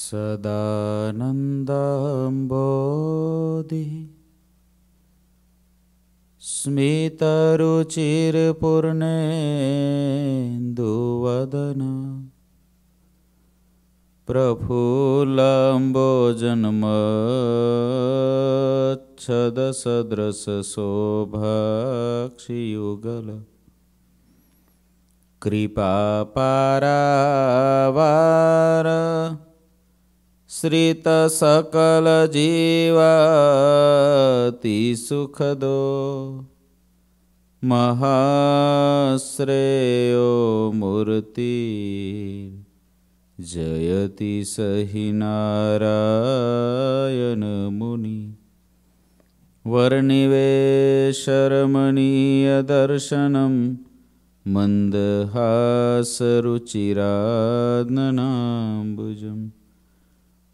सदानन्दाम्बोधि स्मितरुचिरपूर्णेन्दुवदन प्रफुल्लम्बो जन्मच्छदसदृशशोभाक्षियुगल कृपापारा श्रितसकलजीवातिसुखदो महाश्रेयो मूर्ति जयति सहि नारायणमुनि शरमणीयदर्शनं मन्दहासरुचिरात्नाम्बुजम्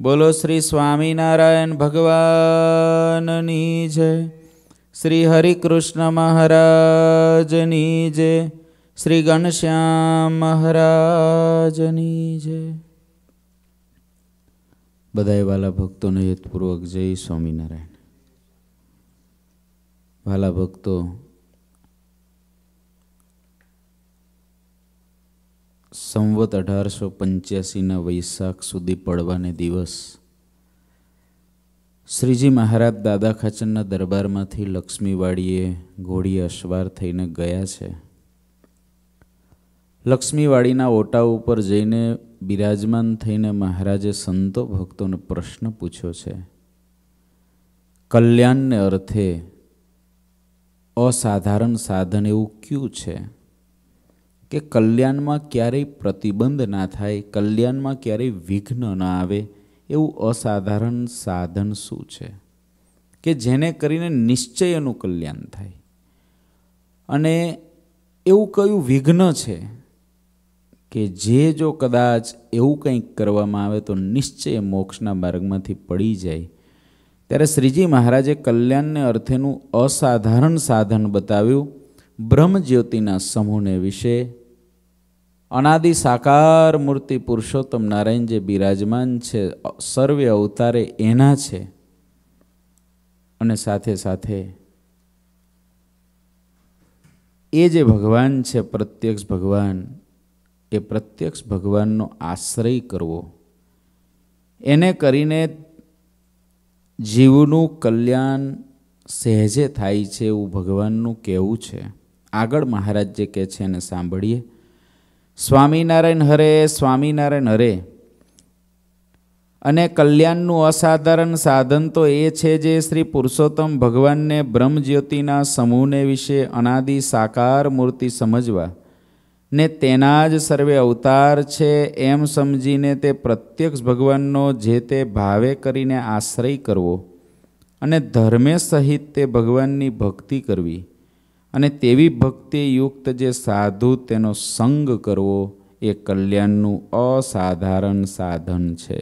બોલો શ્રી સ્વામિનારાયણ ભગવાનની જય શ્રી હરિકૃષ્ણ મહારાજની જય શ્રી ઘનશ્યામ મહારાજની જય બધાય વાલા ભક્તોને હેતપૂર્વક જય સ્વામિનારાયણ વાલા ભક્તો સંવત અઢારસો પંચ્યાસીના વૈશાખ સુધી પડવાને દિવસ શ્રીજી મહારાજ દાદા ખાચનના દરબારમાંથી લક્ષ્મીવાડીએ ઘોડી અશ્વાર થઈને ગયા છે લક્ષ્મીવાડીના ઓટા ઉપર જઈને બિરાજમાન થઈને મહારાજે સંતો ભક્તોને પ્રશ્ન પૂછ્યો છે કલ્યાણને અર્થે અસાધારણ સાધન એવું ક્યું છે કે કલ્યાણમાં ક્યારેય પ્રતિબંધ ના થાય કલ્યાણમાં ક્યારેય વિઘ્ન ના આવે એવું અસાધારણ સાધન શું છે કે જેને કરીને નિશ્ચયનું કલ્યાણ થાય અને એવું કયું વિઘ્ન છે કે જે જો કદાચ એવું કંઈક કરવામાં આવે તો નિશ્ચય મોક્ષના માર્ગમાંથી પડી જાય ત્યારે શ્રીજી મહારાજે કલ્યાણને અર્થેનું અસાધારણ સાધન બતાવ્યું બ્રહ્મજ્યોતિના સમૂહને વિશે અનાદિ સાકાર મૂર્તિ પુરુષોત્તમ નારાયણ જે બિરાજમાન છે સર્વે અવતારે એના છે અને સાથે સાથે એ જે ભગવાન છે પ્રત્યક્ષ ભગવાન એ પ્રત્યક્ષ ભગવાનનો આશ્રય કરવો એને કરીને જીવનું કલ્યાણ સહેજે થાય છે એવું ભગવાનનું કહેવું છે આગળ મહારાજ જે કહે છે એને સાંભળીએ સ્વામિનારાયણ હરે સ્વામિનારાયણ હરે અને કલ્યાણનું અસાધારણ સાધન તો એ છે જે શ્રી પુરુષોત્તમ ભગવાનને બ્રહ્મજ્યોતિના સમૂહને વિશે અનાદિ સાકાર મૂર્તિ સમજવા ને તેના જ સર્વે અવતાર છે એમ સમજીને તે પ્રત્યક્ષ ભગવાનનો જે તે ભાવે કરીને આશ્રય કરવો અને ધર્મે સહિત તે ભગવાનની ભક્તિ કરવી અને તેવી ભક્તિયુક્ત જે સાધુ તેનો સંગ કરવો એ કલ્યાણનું અસાધારણ સાધન છે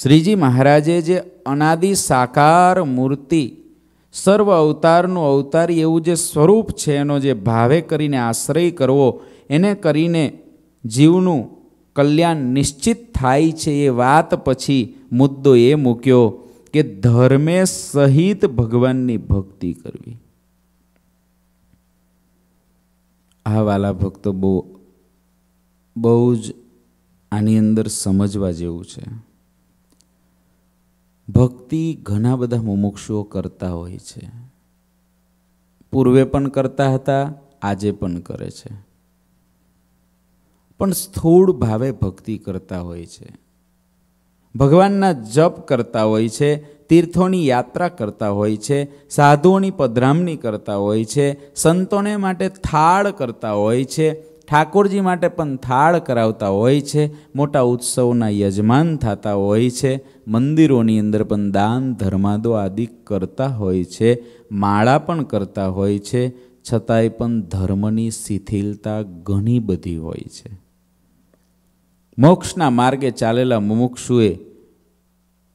શ્રીજી મહારાજે જે અનાદિ સાકાર મૂર્તિ સર્વ અવતારનું અવતાર એવું જે સ્વરૂપ છે એનો જે ભાવે કરીને આશ્રય કરવો એને કરીને જીવનું કલ્યાણ નિશ્ચિત થાય છે એ વાત પછી મુદ્દો એ મૂક્યો કે ધર્મે સહિત ભગવાનની ભક્તિ કરવી આ વાલા ભક્તો બહુ બહુ જ આની અંદર સમજવા જેવું છે ભક્તિ ઘણા બધા મુમુક્ષુઓ કરતા હોય છે પૂર્વે પણ કરતા હતા આજે પણ કરે છે પણ સ્થૂળ ભાવે ભક્તિ કરતા હોય છે ભગવાનના જપ કરતા હોય છે તીર્થોની યાત્રા કરતા હોય છે સાધુઓની પધરામણી કરતા હોય છે સંતોને માટે થાળ કરતા હોય છે ઠાકોરજી માટે પણ થાળ કરાવતા હોય છે મોટા ઉત્સવના યજમાન થતા હોય છે મંદિરોની અંદર પણ દાન ધર્માદો આદિ કરતા હોય છે માળા પણ કરતા હોય છે છતાંય પણ ધર્મની શિથિલતા ઘણી બધી હોય છે મોક્ષના માર્ગે ચાલેલા મુમુક્ષુએ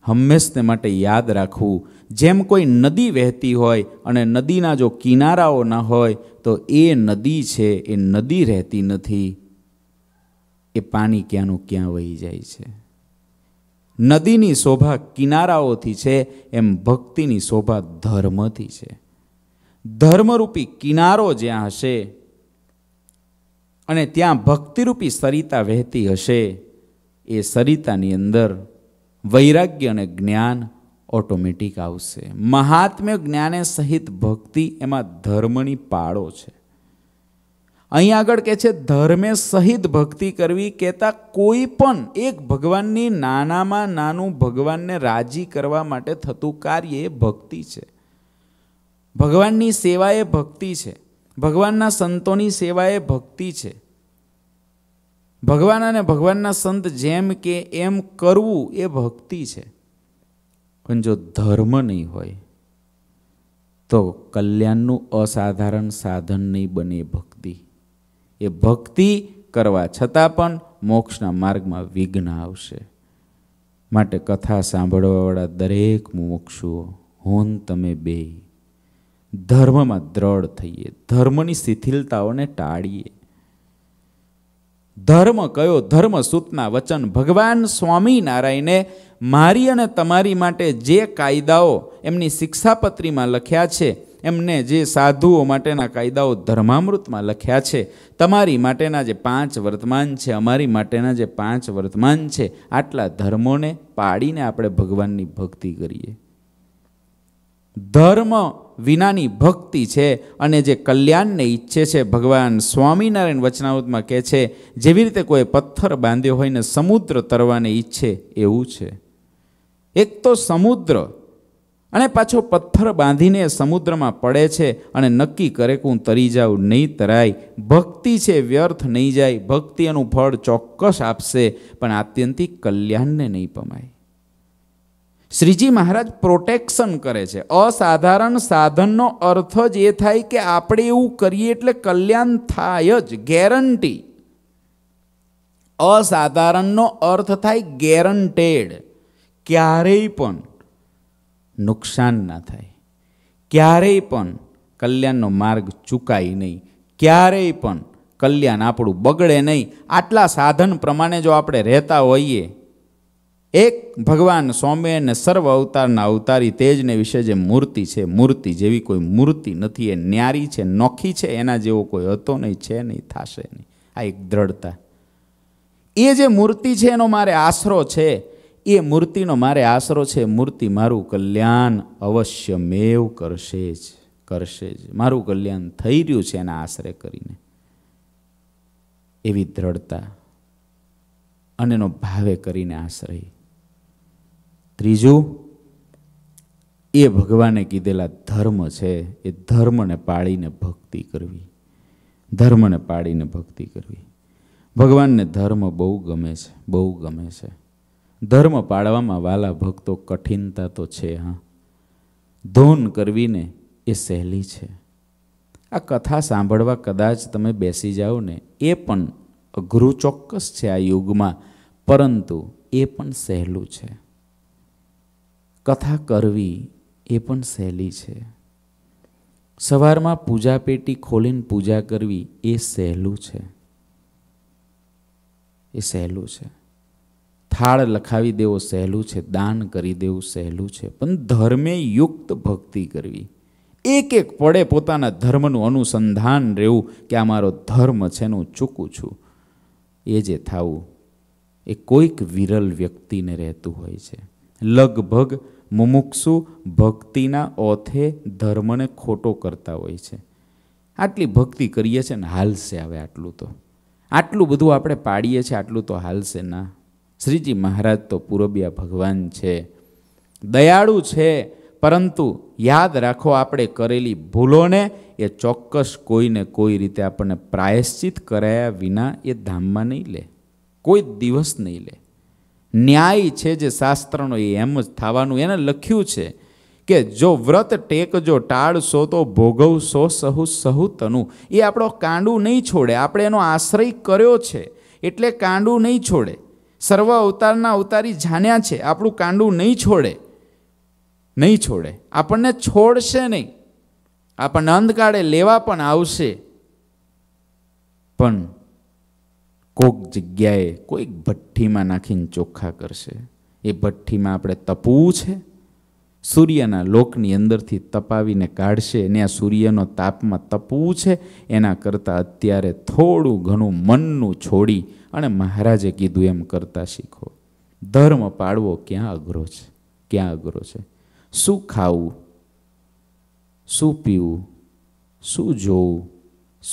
હંમેશને માટે યાદ રાખવું જેમ કોઈ નદી વહેતી હોય અને નદીના જો કિનારાઓ ન હોય તો એ નદી છે એ નદી રહેતી નથી એ પાણી ક્યાંનું ક્યાં વહી જાય છે નદીની શોભા કિનારાઓથી છે એમ ભક્તિની શોભા ધર્મથી છે ધર્મરૂપી કિનારો જ્યાં હશે અને ત્યાં ભક્તિરૂપી સરિતા વહેતી હશે એ સરિતાની અંદર વૈરાગ્ય અને જ્ઞાન ઓટોમેટિક આવશે મહાત્મ્ય જ્ઞાને સહિત ભક્તિ એમાં ધર્મની પાળો છે અહીં આગળ કહે છે ધર્મે સહિત ભક્તિ કરવી કહેતા કોઈ પણ એક ભગવાનની નાનામાં નાનું ભગવાનને રાજી કરવા માટે થતું કાર્ય એ ભક્તિ છે ભગવાનની સેવા એ ભક્તિ છે ભગવાનના સંતોની સેવા એ ભક્તિ છે ભગવાન અને ભગવાનના સંત જેમ કે એમ કરવું એ ભક્તિ છે પણ જો ધર્મ નહીં હોય તો કલ્યાણનું અસાધારણ સાધન નહીં બને ભક્તિ એ ભક્તિ કરવા છતાં પણ મોક્ષના માર્ગમાં વિઘ્ન આવશે માટે કથા સાંભળવાવાળા દરેક મુમુક્ષુઓ હોન તમે બે ધર્મમાં દ્રઢ થઈએ ધર્મની શિથિલતાઓને ટાળીએ ધર્મ કયો ધર્મ સૂતના વચન ભગવાન સ્વામિનારાયણે મારી અને તમારી માટે જે કાયદાઓ એમની શિક્ષાપત્રીમાં લખ્યા છે એમને જે સાધુઓ માટેના કાયદાઓ ધર્મામૃતમાં લખ્યા છે તમારી માટેના જે પાંચ વર્તમાન છે અમારી માટેના જે પાંચ વર્તમાન છે આટલા ધર્મોને પાડીને આપણે ભગવાનની ભક્તિ કરીએ ધર્મ વિનાની ભક્તિ છે અને જે કલ્યાણને ઈચ્છે છે ભગવાન સ્વામિનારાયણ વચનાવતમાં કહે છે જેવી રીતે કોઈ પથ્થર બાંધ્યો હોય ને સમુદ્ર તરવાને ઈચ્છે એવું છે એક તો સમુદ્ર અને પાછો પથ્થર બાંધીને સમુદ્રમાં પડે છે અને નક્કી કરે કે હું તરી જાઉં નહીં તરાય ભક્તિ છે વ્યર્થ નહીં જાય ભક્તિ એનું ફળ ચોક્કસ આપશે પણ આત્યંતિક કલ્યાણને નહીં પમાય શ્રીજી મહારાજ પ્રોટેક્શન કરે છે અસાધારણ સાધનનો અર્થ જ એ થાય કે આપણે એવું કરીએ એટલે કલ્યાણ થાય જ ગેરંટી અસાધારણનો અર્થ થાય ગેરંટેડ ક્યારેય પણ નુકસાન ના થાય ક્યારેય પણ કલ્યાણનો માર્ગ ચૂકાય નહીં ક્યારેય પણ કલ્યાણ આપણું બગડે નહીં આટલા સાધન પ્રમાણે જો આપણે રહેતા હોઈએ એક ભગવાન સ્વામી અને સર્વ અવતારના અવતારી તેજને વિશે જે મૂર્તિ છે મૂર્તિ જેવી કોઈ મૂર્તિ નથી એ ન્યારી છે નોખી છે એના જેવો કોઈ હતો નહીં છે નહીં થશે નહીં આ એક દ્રઢતા એ જે મૂર્તિ છે એનો મારે આશરો છે એ મૂર્તિનો મારે આશરો છે મૂર્તિ મારું કલ્યાણ અવશ્ય મેવ કરશે જ કરશે જ મારું કલ્યાણ થઈ રહ્યું છે એના આશરે કરીને એવી દ્રઢતા અને એનો ભાવે કરીને આશ્રય ત્રીજું એ ભગવાને કીધેલા ધર્મ છે એ ધર્મને પાળીને ભક્તિ કરવી ધર્મને પાળીને ભક્તિ કરવી ભગવાનને ધર્મ બહુ ગમે છે બહુ ગમે છે ધર્મ પાળવામાં વાલા ભક્તો કઠિનતા તો છે હા ધોન કરવીને એ સહેલી છે આ કથા સાંભળવા કદાચ તમે બેસી જાઓ ને એ પણ અઘરું ચોક્કસ છે આ યુગમાં પરંતુ એ પણ સહેલું છે કથા કરવી એ પણ સહેલી છે સવારમાં પૂજા પેટી ખોલીને પૂજા કરવી એ સહેલું છે એ સહેલું છે થાળ લખાવી દેવો સહેલું છે દાન કરી દેવું સહેલું છે પણ ધર્મે યુક્ત ભક્તિ કરવી એક એક પડે પોતાના ધર્મનું અનુસંધાન રહેવું કે આ મારો ધર્મ છે એનું ચૂકું છું એ જે થવું એ કોઈક વિરલ વ્યક્તિને રહેતું હોય છે લગભગ મુમુક્ષુ ભક્તિના ઓથે ધર્મને ખોટો કરતા હોય છે આટલી ભક્તિ કરીએ છીએ ને હાલશે હવે આટલું તો આટલું બધું આપણે પાડીએ છીએ આટલું તો હાલશે ના શ્રીજી મહારાજ તો પૂરબિયા ભગવાન છે દયાળુ છે પરંતુ યાદ રાખો આપણે કરેલી ભૂલોને એ ચોક્કસ કોઈને કોઈ રીતે આપણને પ્રાયશ્ચિત કરાયા વિના એ ધામમાં નહીં લે કોઈ દિવસ નહીં લે ન્યાય છે જે શાસ્ત્રનો એ એમ જ થવાનું એને લખ્યું છે કે જો વ્રત ટેક જો ટાળશો તો ભોગવશો સહુ સહુ તનું એ આપણો કાંડું નહીં છોડે આપણે એનો આશ્રય કર્યો છે એટલે કાંડું નહીં છોડે સર્વ અવતારના અવતારી જાણ્યા છે આપણું કાંડું નહીં છોડે નહીં છોડે આપણને છોડશે નહીં આપણને અંધકાળે લેવા પણ આવશે પણ કોઈક જગ્યાએ કોઈક ભઠ્ઠીમાં નાખીને ચોખ્ખા કરશે એ ભઠ્ઠીમાં આપણે તપવું છે સૂર્યના લોકની અંદરથી તપાવીને કાઢશે અને આ સૂર્યનો તાપમાં તપવું છે એના કરતાં અત્યારે થોડું ઘણું મનનું છોડી અને મહારાજે કીધું એમ કરતા શીખો ધર્મ પાળવો ક્યાં અઘરો છે ક્યાં અઘરો છે શું ખાવું શું પીવું શું જોવું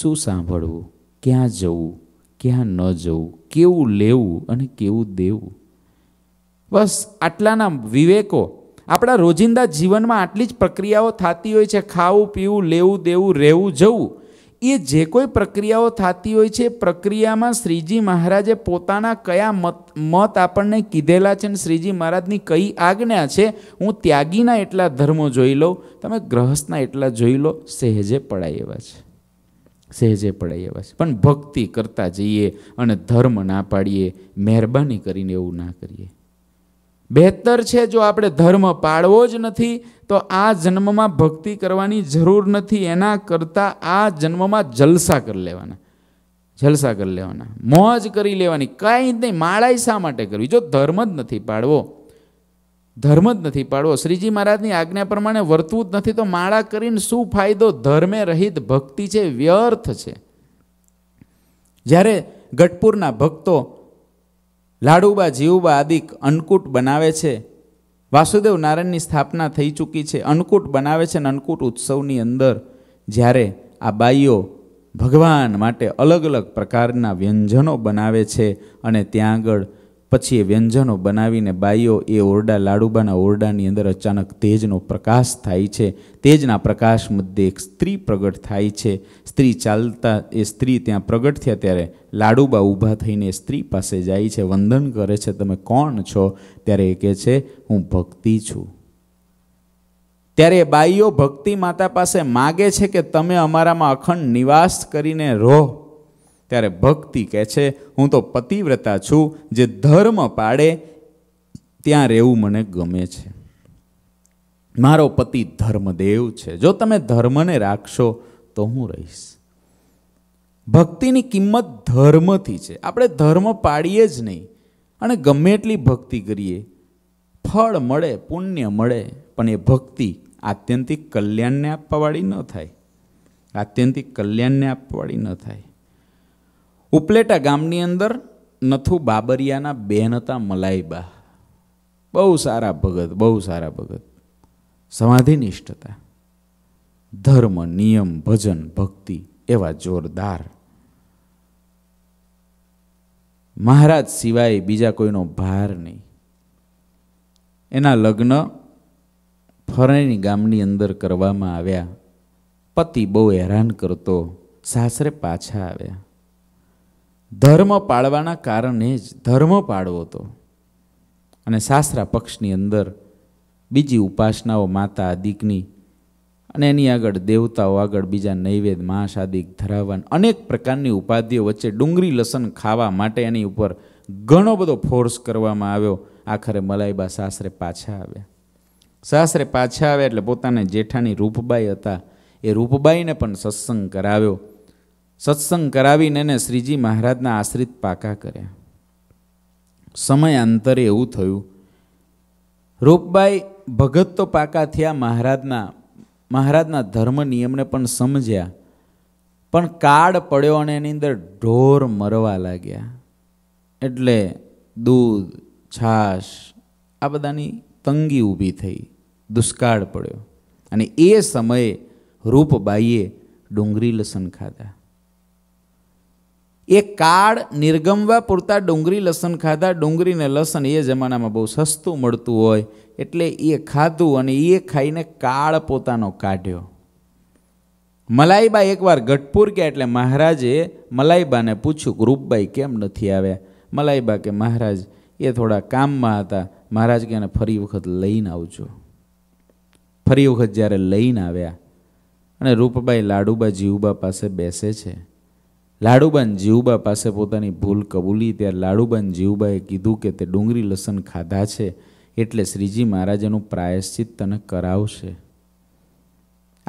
શું સાંભળવું ક્યાં જવું ક્યાં ન જવું કેવું લેવું અને કેવું દેવું બસ આટલાના વિવેકો આપણા રોજિંદા જીવનમાં આટલી જ પ્રક્રિયાઓ થતી હોય છે ખાવું પીવું લેવું દેવું રહેવું જવું એ જે કોઈ પ્રક્રિયાઓ થતી હોય છે પ્રક્રિયામાં શ્રીજી મહારાજે પોતાના કયા મત મત આપણને કીધેલા છે ને શ્રીજી મહારાજની કઈ આજ્ઞા છે હું ત્યાગીના એટલા ધર્મો જોઈ લઉં તમે ગ્રહસ્થના એટલા જોઈ લો સહેજે પડાય એવા છે સહેજે પડે એવા છે પણ ભક્તિ કરતા જઈએ અને ધર્મ ના પાડીએ મહેરબાની કરીને એવું ના કરીએ બહેતર છે જો આપણે ધર્મ પાળવો જ નથી તો આ જન્મમાં ભક્તિ કરવાની જરૂર નથી એના કરતાં આ જન્મમાં જલસા કરી લેવાના જલસા કરી લેવાના મોજ કરી લેવાની કાંઈ જ નહીં માળાઈ શા માટે કરવી જો ધર્મ જ નથી પાડવો ધર્મ જ નથી પાડવો શ્રીજી મહારાજની આજ્ઞા પ્રમાણે વર્તવું જ નથી તો માળા કરીને શું ફાયદો ધર્મે રહિત ભક્તિ છે વ્યર્થ છે જ્યારે ગઢપુરના ભક્તો લાડુબા જીવુબા આદિક અન્નકૂટ બનાવે છે વાસુદેવ નારાયણની સ્થાપના થઈ ચૂકી છે અન્નકૂટ બનાવે છે અને અન્નકૂટ ઉત્સવની અંદર જ્યારે આ બાઈઓ ભગવાન માટે અલગ અલગ પ્રકારના વ્યંજનો બનાવે છે અને ત્યાં આગળ પછી એ વ્યંજનો બનાવીને બાઈઓ એ ઓરડા લાડુબાના ઓરડાની અંદર અચાનક તેજનો પ્રકાશ થાય છે તેજના પ્રકાશ મધ્યે એક સ્ત્રી પ્રગટ થાય છે સ્ત્રી ચાલતા એ સ્ત્રી ત્યાં પ્રગટ થયા ત્યારે લાડુબા ઊભા થઈને સ્ત્રી પાસે જાય છે વંદન કરે છે તમે કોણ છો ત્યારે એ કહે છે હું ભક્તિ છું ત્યારે બાઈઓ ભક્તિ માતા પાસે માગે છે કે તમે અમારામાં અખંડ નિવાસ કરીને રહો ત્યારે ભક્તિ કહે છે હું તો પતિવ્રતા છું જે ધર્મ પાડે ત્યાં રહેવું મને ગમે છે મારો પતિ ધર્મદેવ છે જો તમે ધર્મને રાખશો તો હું રહીશ ભક્તિની કિંમત ધર્મથી છે આપણે ધર્મ પાડીએ જ નહીં અને ગમે એટલી ભક્તિ કરીએ ફળ મળે પુણ્ય મળે પણ એ ભક્તિ આત્યંતિક કલ્યાણને આપવાવાળી ન થાય આત્યંતિક કલ્યાણને આપવાવાળી ન થાય ઉપલેટા ગામની અંદર નથુ બાબરિયાના બેન હતા મલાઈબા બહુ સારા ભગત બહુ સારા ભગત સમાધિનિષ્ઠ હતા ધર્મ નિયમ ભજન ભક્તિ એવા જોરદાર મહારાજ સિવાય બીજા કોઈનો ભાર નહીં એના લગ્ન ફરણી ગામની અંદર કરવામાં આવ્યા પતિ બહુ હેરાન કરતો સાસરે પાછા આવ્યા ધર્મ પાળવાના કારણે જ ધર્મ પાળવો હતો અને સાસરા પક્ષની અંદર બીજી ઉપાસનાઓ માતા અધિકની અને એની આગળ દેવતાઓ આગળ બીજા નૈવેદ મહાસાદિક ધરાવવાન અનેક પ્રકારની ઉપાધિઓ વચ્ચે ડુંગળી લસણ ખાવા માટે એની ઉપર ઘણો બધો ફોર્સ કરવામાં આવ્યો આખરે મલાઈબા સાસરે પાછા આવ્યા સાસરે પાછા આવ્યા એટલે પોતાને જેઠાની રૂપબાઈ હતા એ રૂપબાઈને પણ સત્સંગ કરાવ્યો સત્સંગ કરાવીને એને શ્રીજી મહારાજના આશ્રિત પાકા કર્યા સમયાંતરે એવું થયું રૂપબાઈ ભગત તો પાકા થયા મહારાજના મહારાજના ધર્મ નિયમને પણ સમજ્યા પણ કાળ પડ્યો અને એની અંદર ઢોર મરવા લાગ્યા એટલે દૂધ છાશ આ બધાની તંગી ઊભી થઈ દુષ્કાળ પડ્યો અને એ સમયે રૂપબાઈએ ડુંગરી લસણ ખાધા એ કાળ નિર્ગમવા પૂરતા ડુંગળી લસણ ખાધા ડુંગળીને લસણ એ જમાનામાં બહુ સસ્તું મળતું હોય એટલે એ ખાધું અને એ ખાઈને કાળ પોતાનો કાઢ્યો મલાઈબા એકવાર ગઢપુર ગયા એટલે મહારાજે મલાઈબાને પૂછ્યું ગ્રુપભાઈ કેમ નથી આવ્યા મલાઈબા કે મહારાજ એ થોડા કામમાં હતા મહારાજ કે એને ફરી વખત લઈને આવજો ફરી વખત જ્યારે લઈને આવ્યા અને રૂપબાઈ લાડુબા જીવબા પાસે બેસે છે લાડુબાન જીવબા પાસે પોતાની ભૂલ કબૂલી ત્યારે લાડુબાન જીવબાએ કીધું કે તે ડુંગળી લસણ ખાધા છે એટલે શ્રીજી મહારાજનું પ્રાયશ્ચિત તને કરાવશે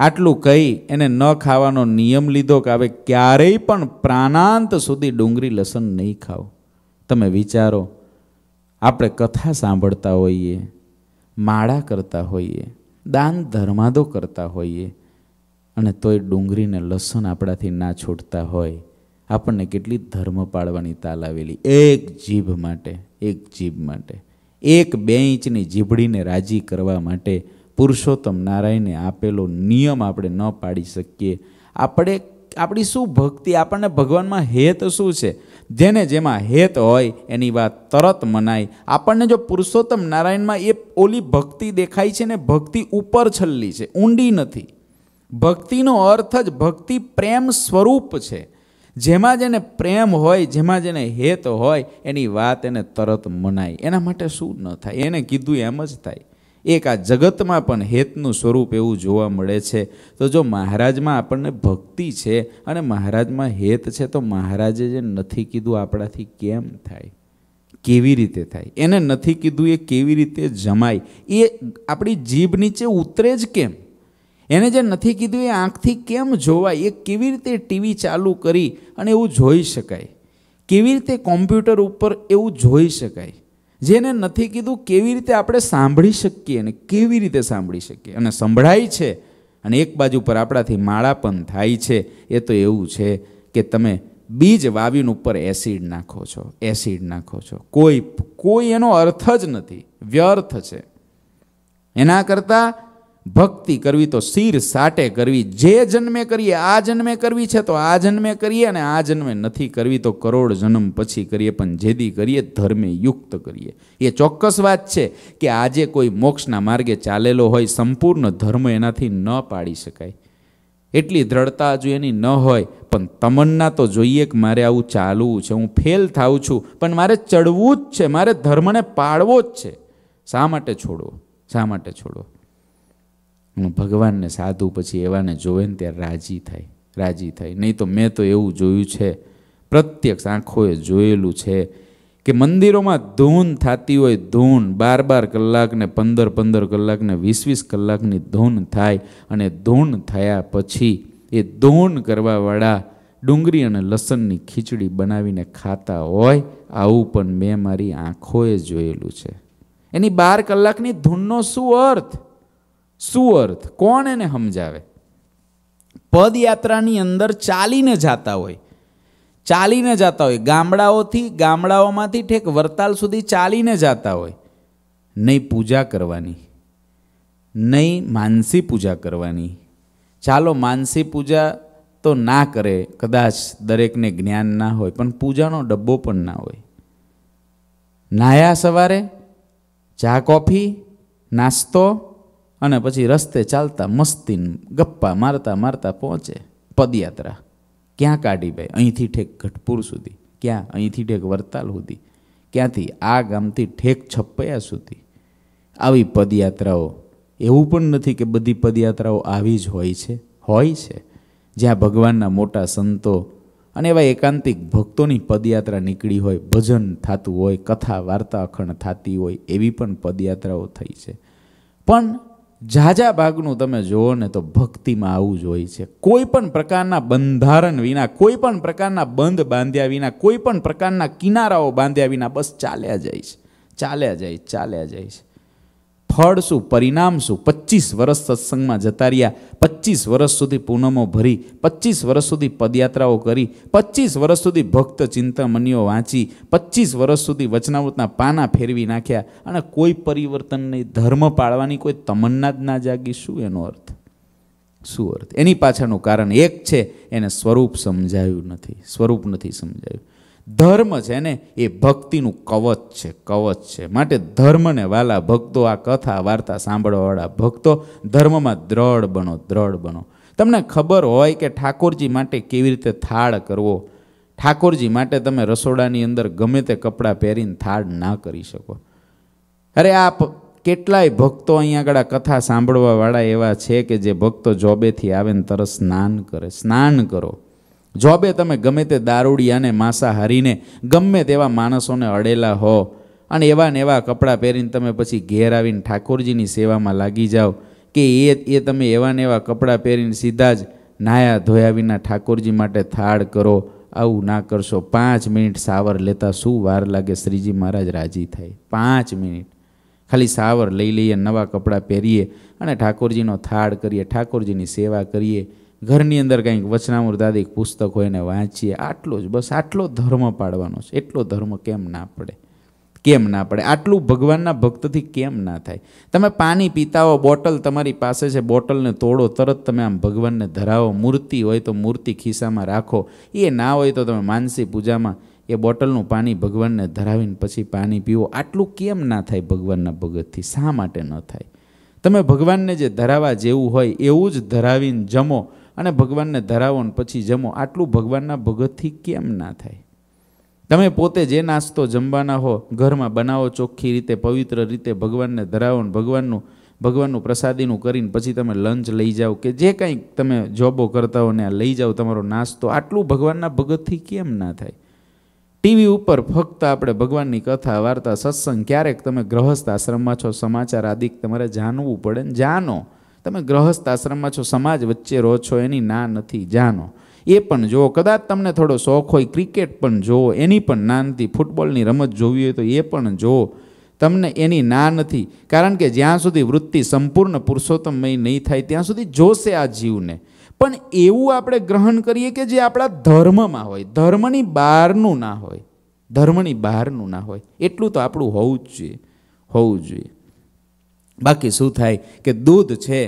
આટલું કહી એને ન ખાવાનો નિયમ લીધો કે હવે ક્યારેય પણ પ્રાણાંત સુધી ડુંગળી લસણ નહીં ખાવ તમે વિચારો આપણે કથા સાંભળતા હોઈએ માળા કરતા હોઈએ દાન ધર્માદો કરતા હોઈએ અને તોય ડુંગળીને લસણ આપણાથી ના છૂટતા હોય આપણને કેટલી ધર્મ પાળવાની તાલ આવેલી એક જીભ માટે એક જીભ માટે એક બે ઇંચની જીભડીને રાજી કરવા માટે પુરુષોત્તમ નારાયણે આપેલો નિયમ આપણે ન પાડી શકીએ આપણે આપણી શું ભક્તિ આપણને ભગવાનમાં હેત શું છે જેને જેમાં હેત હોય એની વાત તરત મનાય આપણને જો પુરુષોત્તમ નારાયણમાં એ ઓલી ભક્તિ દેખાય છે ને ભક્તિ ઉપર છલ્લી છે ઊંડી નથી ભક્તિનો અર્થ જ ભક્તિ પ્રેમ સ્વરૂપ છે જેમાં જેને પ્રેમ હોય જેમાં જેને હેત હોય એની વાત એને તરત મનાય એના માટે શું ન થાય એને કીધું એમ જ થાય એક આ જગતમાં પણ હેતનું સ્વરૂપ એવું જોવા મળે છે તો જો મહારાજમાં આપણને ભક્તિ છે અને મહારાજમાં હેત છે તો મહારાજે જે નથી કીધું આપણાથી કેમ થાય કેવી રીતે થાય એને નથી કીધું એ કેવી રીતે જમાય એ આપણી જીભ નીચે ઉતરે જ કેમ એને જે નથી કીધું એ આંખથી કેમ જોવાય એ કેવી રીતે ટીવી ચાલુ કરી અને એવું જોઈ શકાય કેવી રીતે કોમ્પ્યુટર ઉપર એવું જોઈ શકાય જેને નથી કીધું કેવી રીતે આપણે સાંભળી શકીએ અને કેવી રીતે સાંભળી શકીએ અને સંભળાય છે અને એક બાજુ પર આપણાથી માળા પણ થાય છે એ તો એવું છે કે તમે બીજ વાવીન ઉપર એસિડ નાખો છો એસિડ નાખો છો કોઈ કોઈ એનો અર્થ જ નથી વ્યર્થ છે એના કરતાં ભક્તિ કરવી તો શિર સાટે કરવી જે જન્મે કરીએ આ જન્મે કરવી છે તો આ જન્મે કરીએ અને આ જન્મે નથી કરવી તો કરોડ જન્મ પછી કરીએ પણ જેદી કરીએ ધર્મે યુક્ત કરીએ એ ચોક્કસ વાત છે કે આજે કોઈ મોક્ષના માર્ગે ચાલેલો હોય સંપૂર્ણ ધર્મ એનાથી ન પાડી શકાય એટલી દ્રઢતા હજુ એની ન હોય પણ તમન્ના તો જોઈએ કે મારે આવું ચાલવું છે હું ફેલ થાઉં છું પણ મારે ચડવું જ છે મારે ધર્મને પાડવો જ છે શા માટે છોડવો શા માટે છોડવો ભગવાનને સાધુ પછી એવાને જોવે ને ત્યારે રાજી થાય રાજી થાય નહીં તો મેં તો એવું જોયું છે પ્રત્યક્ષ આંખોએ જોયેલું છે કે મંદિરોમાં ધૂન થતી હોય ધૂન બાર બાર કલાકને પંદર પંદર કલાકને વીસ વીસ કલાકની ધૂન થાય અને ધૂન થયા પછી એ ધૂન કરવાવાળા ડુંગળી અને લસણની ખીચડી બનાવીને ખાતા હોય આવું પણ મેં મારી આંખોએ જોયેલું છે એની બાર કલાકની ધૂનનો શું અર્થ સુઅર્થ કોણ એને સમજાવે પદયાત્રાની અંદર ચાલીને જતા હોય ચાલીને જતા હોય ગામડાઓથી ગામડાઓમાંથી ઠેક વરતાલ સુધી ચાલીને જતા હોય નહીં પૂજા કરવાની નહીં માનસી પૂજા કરવાની ચાલો માનસી પૂજા તો ના કરે કદાચ દરેકને જ્ઞાન ના હોય પણ પૂજાનો ડબ્બો પણ ના હોય નાયા સવારે ચા કોફી નાસ્તો અને પછી રસ્તે ચાલતા મસ્તી ગપ્પા મારતા મારતા પહોંચે પદયાત્રા ક્યાં કાઢી ભાઈ અહીંથી ઠેક ઘટપુર સુધી ક્યાં અહીંથી ઠેક વરતાલ સુધી ક્યાંથી આ ગામથી ઠેક છપ્પયા સુધી આવી પદયાત્રાઓ એવું પણ નથી કે બધી પદયાત્રાઓ આવી જ હોય છે હોય છે જ્યાં ભગવાનના મોટા સંતો અને એવા એકાંતિક ભક્તોની પદયાત્રા નીકળી હોય ભજન થતું હોય કથા વાર્તા અખંડ થતી હોય એવી પણ પદયાત્રાઓ થઈ છે પણ ઝાઝા ભાગનું તમે જુઓ ને તો ભક્તિમાં આવું જ હોય છે કોઈ પણ પ્રકારના બંધારણ વિના કોઈ પણ પ્રકારના બંધ બાંધ્યા વિના કોઈ પણ પ્રકારના કિનારાઓ બાંધ્યા વિના બસ ચાલ્યા જાય છે ચાલ્યા જાય ચાલ્યા જાય છે ફળ શું પરિણામ શું પચીસ વર્ષ સત્સંગમાં જતા રહ્યા પચીસ વર્ષ સુધી પૂનમો ભરી પચીસ વર્ષ સુધી પદયાત્રાઓ કરી પચીસ વર્ષ સુધી ભક્ત ચિંતામણીઓ વાંચી પચીસ વર્ષ સુધી વચનાવૃતના પાના ફેરવી નાખ્યા અને કોઈ પરિવર્તન નહીં ધર્મ પાળવાની કોઈ તમન્ના જ ના જાગી શું એનો અર્થ શું અર્થ એની પાછળનું કારણ એક છે એને સ્વરૂપ સમજાયું નથી સ્વરૂપ નથી સમજાયું ધર્મ છે ને એ ભક્તિનું કવચ છે કવચ છે માટે ધર્મને વાલા ભક્તો આ કથા વાર્તા સાંભળવાવાળા ભક્તો ધર્મમાં દ્રઢ બનો દ્રઢ બનો તમને ખબર હોય કે ઠાકોરજી માટે કેવી રીતે થાળ કરવો ઠાકોરજી માટે તમે રસોડાની અંદર ગમે તે કપડાં પહેરીને થાળ ના કરી શકો અરે આ કેટલાય ભક્તો અહીંયા આગળ કથા સાંભળવાવાળા એવા છે કે જે ભક્તો જોબેથી આવે ને તરત સ્નાન કરે સ્નાન કરો જોબે તમે ગમે તે દારૂડિયાને માંસાહારીને ગમે તેવા માણસોને અડેલા હો અને એવા ને એવા કપડાં પહેરીને તમે પછી ઘેર આવીને ઠાકોરજીની સેવામાં લાગી જાઓ કે એ એ તમે એવા ને એવા કપડાં પહેરીને સીધા જ નાયા ધોયા વિના ઠાકોરજી માટે થાળ કરો આવું ના કરશો પાંચ મિનિટ સાવર લેતા શું વાર લાગે શ્રીજી મહારાજ રાજી થાય પાંચ મિનિટ ખાલી સાવર લઈ લઈએ નવા કપડાં પહેરીએ અને ઠાકોરજીનો થાળ કરીએ ઠાકોરજીની સેવા કરીએ ઘરની અંદર કંઈક વચનામૃતાદિક પુસ્તક હોય ને વાંચીએ આટલો જ બસ આટલો ધર્મ પાડવાનો છે એટલો ધર્મ કેમ ના પડે કેમ ના પડે આટલું ભગવાનના ભક્તથી કેમ ના થાય તમે પાણી પીતા હો બોટલ તમારી પાસે છે બોટલને તોડો તરત તમે આમ ભગવાનને ધરાવો મૂર્તિ હોય તો મૂર્તિ ખિસ્સામાં રાખો એ ના હોય તો તમે માનસી પૂજામાં એ બોટલનું પાણી ભગવાનને ધરાવીને પછી પાણી પીવો આટલું કેમ ના થાય ભગવાનના ભગતથી શા માટે ન થાય તમે ભગવાનને જે ધરાવા જેવું હોય એવું જ ધરાવીને જમો અને ભગવાનને ધરાવો ને પછી જમો આટલું ભગવાનના ભગતથી કેમ ના થાય તમે પોતે જે નાસ્તો જમવાના હો ઘરમાં બનાવો ચોખ્ખી રીતે પવિત્ર રીતે ભગવાનને ધરાવો ને ભગવાનનું ભગવાનનું પ્રસાદીનું કરીને પછી તમે લંચ લઈ જાઓ કે જે કંઈક તમે જોબો કરતા હો ને આ લઈ જાઓ તમારો નાસ્તો આટલું ભગવાનના ભગતથી કેમ ના થાય ટીવી ઉપર ફક્ત આપણે ભગવાનની કથા વાર્તા સત્સંગ ક્યારેક તમે ગ્રહસ્થ આશ્રમમાં છો સમાચાર આદિક તમારે જાણવું પડે ને જાણો તમે ગ્રહસ્થ આશ્રમમાં છો સમાજ વચ્ચે રહો છો એની ના નથી જાણો એ પણ જો કદાચ તમને થોડો શોખ હોય ક્રિકેટ પણ જો એની પણ ના ફૂટબોલની રમત જોવી હોય તો એ પણ જો તમને એની ના નથી કારણ કે જ્યાં સુધી વૃત્તિ સંપૂર્ણ પુરુષોત્તમય નહીં થાય ત્યાં સુધી જોશે આ જીવને પણ એવું આપણે ગ્રહણ કરીએ કે જે આપણા ધર્મમાં હોય ધર્મની બહારનું ના હોય ધર્મની બહારનું ના હોય એટલું તો આપણું હોવું જ જોઈએ હોવું જોઈએ બાકી શું થાય કે દૂધ છે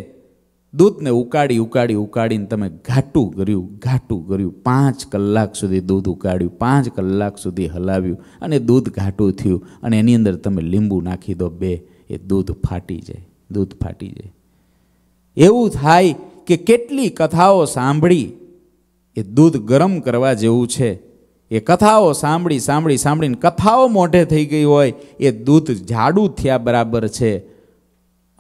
દૂધને ઉકાળી ઉકાળી ઉકાળીને તમે ઘાટું કર્યું ઘાટું કર્યું પાંચ કલાક સુધી દૂધ ઉકાળ્યું પાંચ કલાક સુધી હલાવ્યું અને દૂધ ઘાટું થયું અને એની અંદર તમે લીંબુ નાખી દો બે એ દૂધ ફાટી જાય દૂધ ફાટી જાય એવું થાય કે કેટલી કથાઓ સાંભળી એ દૂધ ગરમ કરવા જેવું છે એ કથાઓ સાંભળી સાંભળી સાંભળીને કથાઓ મોઢે થઈ ગઈ હોય એ દૂધ જાડું થયા બરાબર છે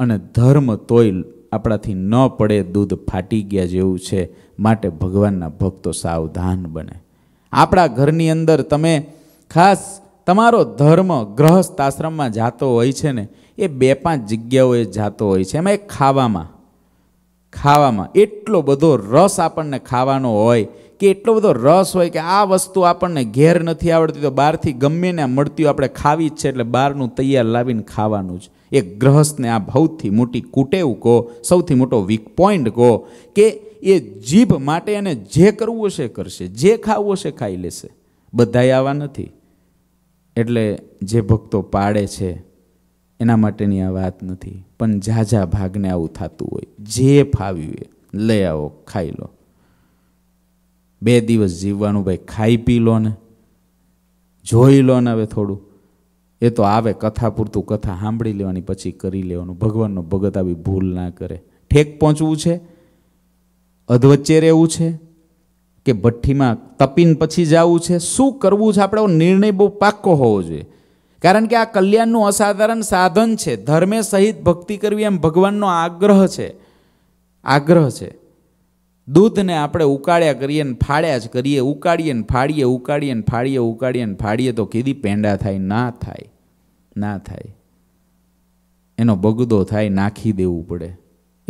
અને ધર્મ તોય આપણાથી ન પડે દૂધ ફાટી ગયા જેવું છે માટે ભગવાનના ભક્તો સાવધાન બને આપણા ઘરની અંદર તમે ખાસ તમારો ધર્મ ગ્રહસ્થ આશ્રમમાં જાતો હોય છે ને એ બે પાંચ જગ્યાઓએ જાતો હોય છે એમાં એ ખાવામાં ખાવામાં એટલો બધો રસ આપણને ખાવાનો હોય કે એટલો બધો રસ હોય કે આ વસ્તુ આપણને ઘેર નથી આવડતી તો બહારથી ગમે ને મળતી આપણે ખાવી જ છે એટલે બહારનું તૈયાર લાવીને ખાવાનું જ એ ગ્રહસ્થને આ ભવથી મોટી કુટેવ કહો સૌથી મોટો વીક પોઈન્ટ કહો કે એ જીભ માટે એને જે કરવું હશે કરશે જે ખાવું હશે ખાઈ લેશે બધાએ આવા નથી એટલે જે ભક્તો પાડે છે એના માટેની આ વાત નથી પણ ઝાઝા ભાગને આવું થતું હોય જે ફાવ્યું એ લઈ આવો ખાઈ લો બે દિવસ જીવવાનું ભાઈ ખાઈ પી લો ને જોઈ લો ને હવે થોડું એ તો આવે કથા પૂરતું કથા સાંભળી લેવાની પછી કરી લેવાનું ભગવાનનો ભગત આવી ભૂલ ના કરે ઠેક પહોંચવું છે અધવચ્ચે રહેવું છે કે ભઠ્ઠીમાં તપીન પછી જવું છે શું કરવું છે આપણે નિર્ણય બહુ પાક્કો હોવો જોઈએ કારણ કે આ કલ્યાણનું અસાધારણ સાધન છે ધર્મે સહિત ભક્તિ કરવી એમ ભગવાનનો આગ્રહ છે આગ્રહ છે દૂધને આપણે ઉકાળ્યા કરીએ ને ફાળ્યા જ કરીએ ઉકાળીએ ને ફાળીએ ઉકાળીએ ને ફાળીએ ઉકાળીએ ને ફાળીએ તો કીધી પેંડા થાય ના થાય ના થાય એનો બગદો થાય નાખી દેવું પડે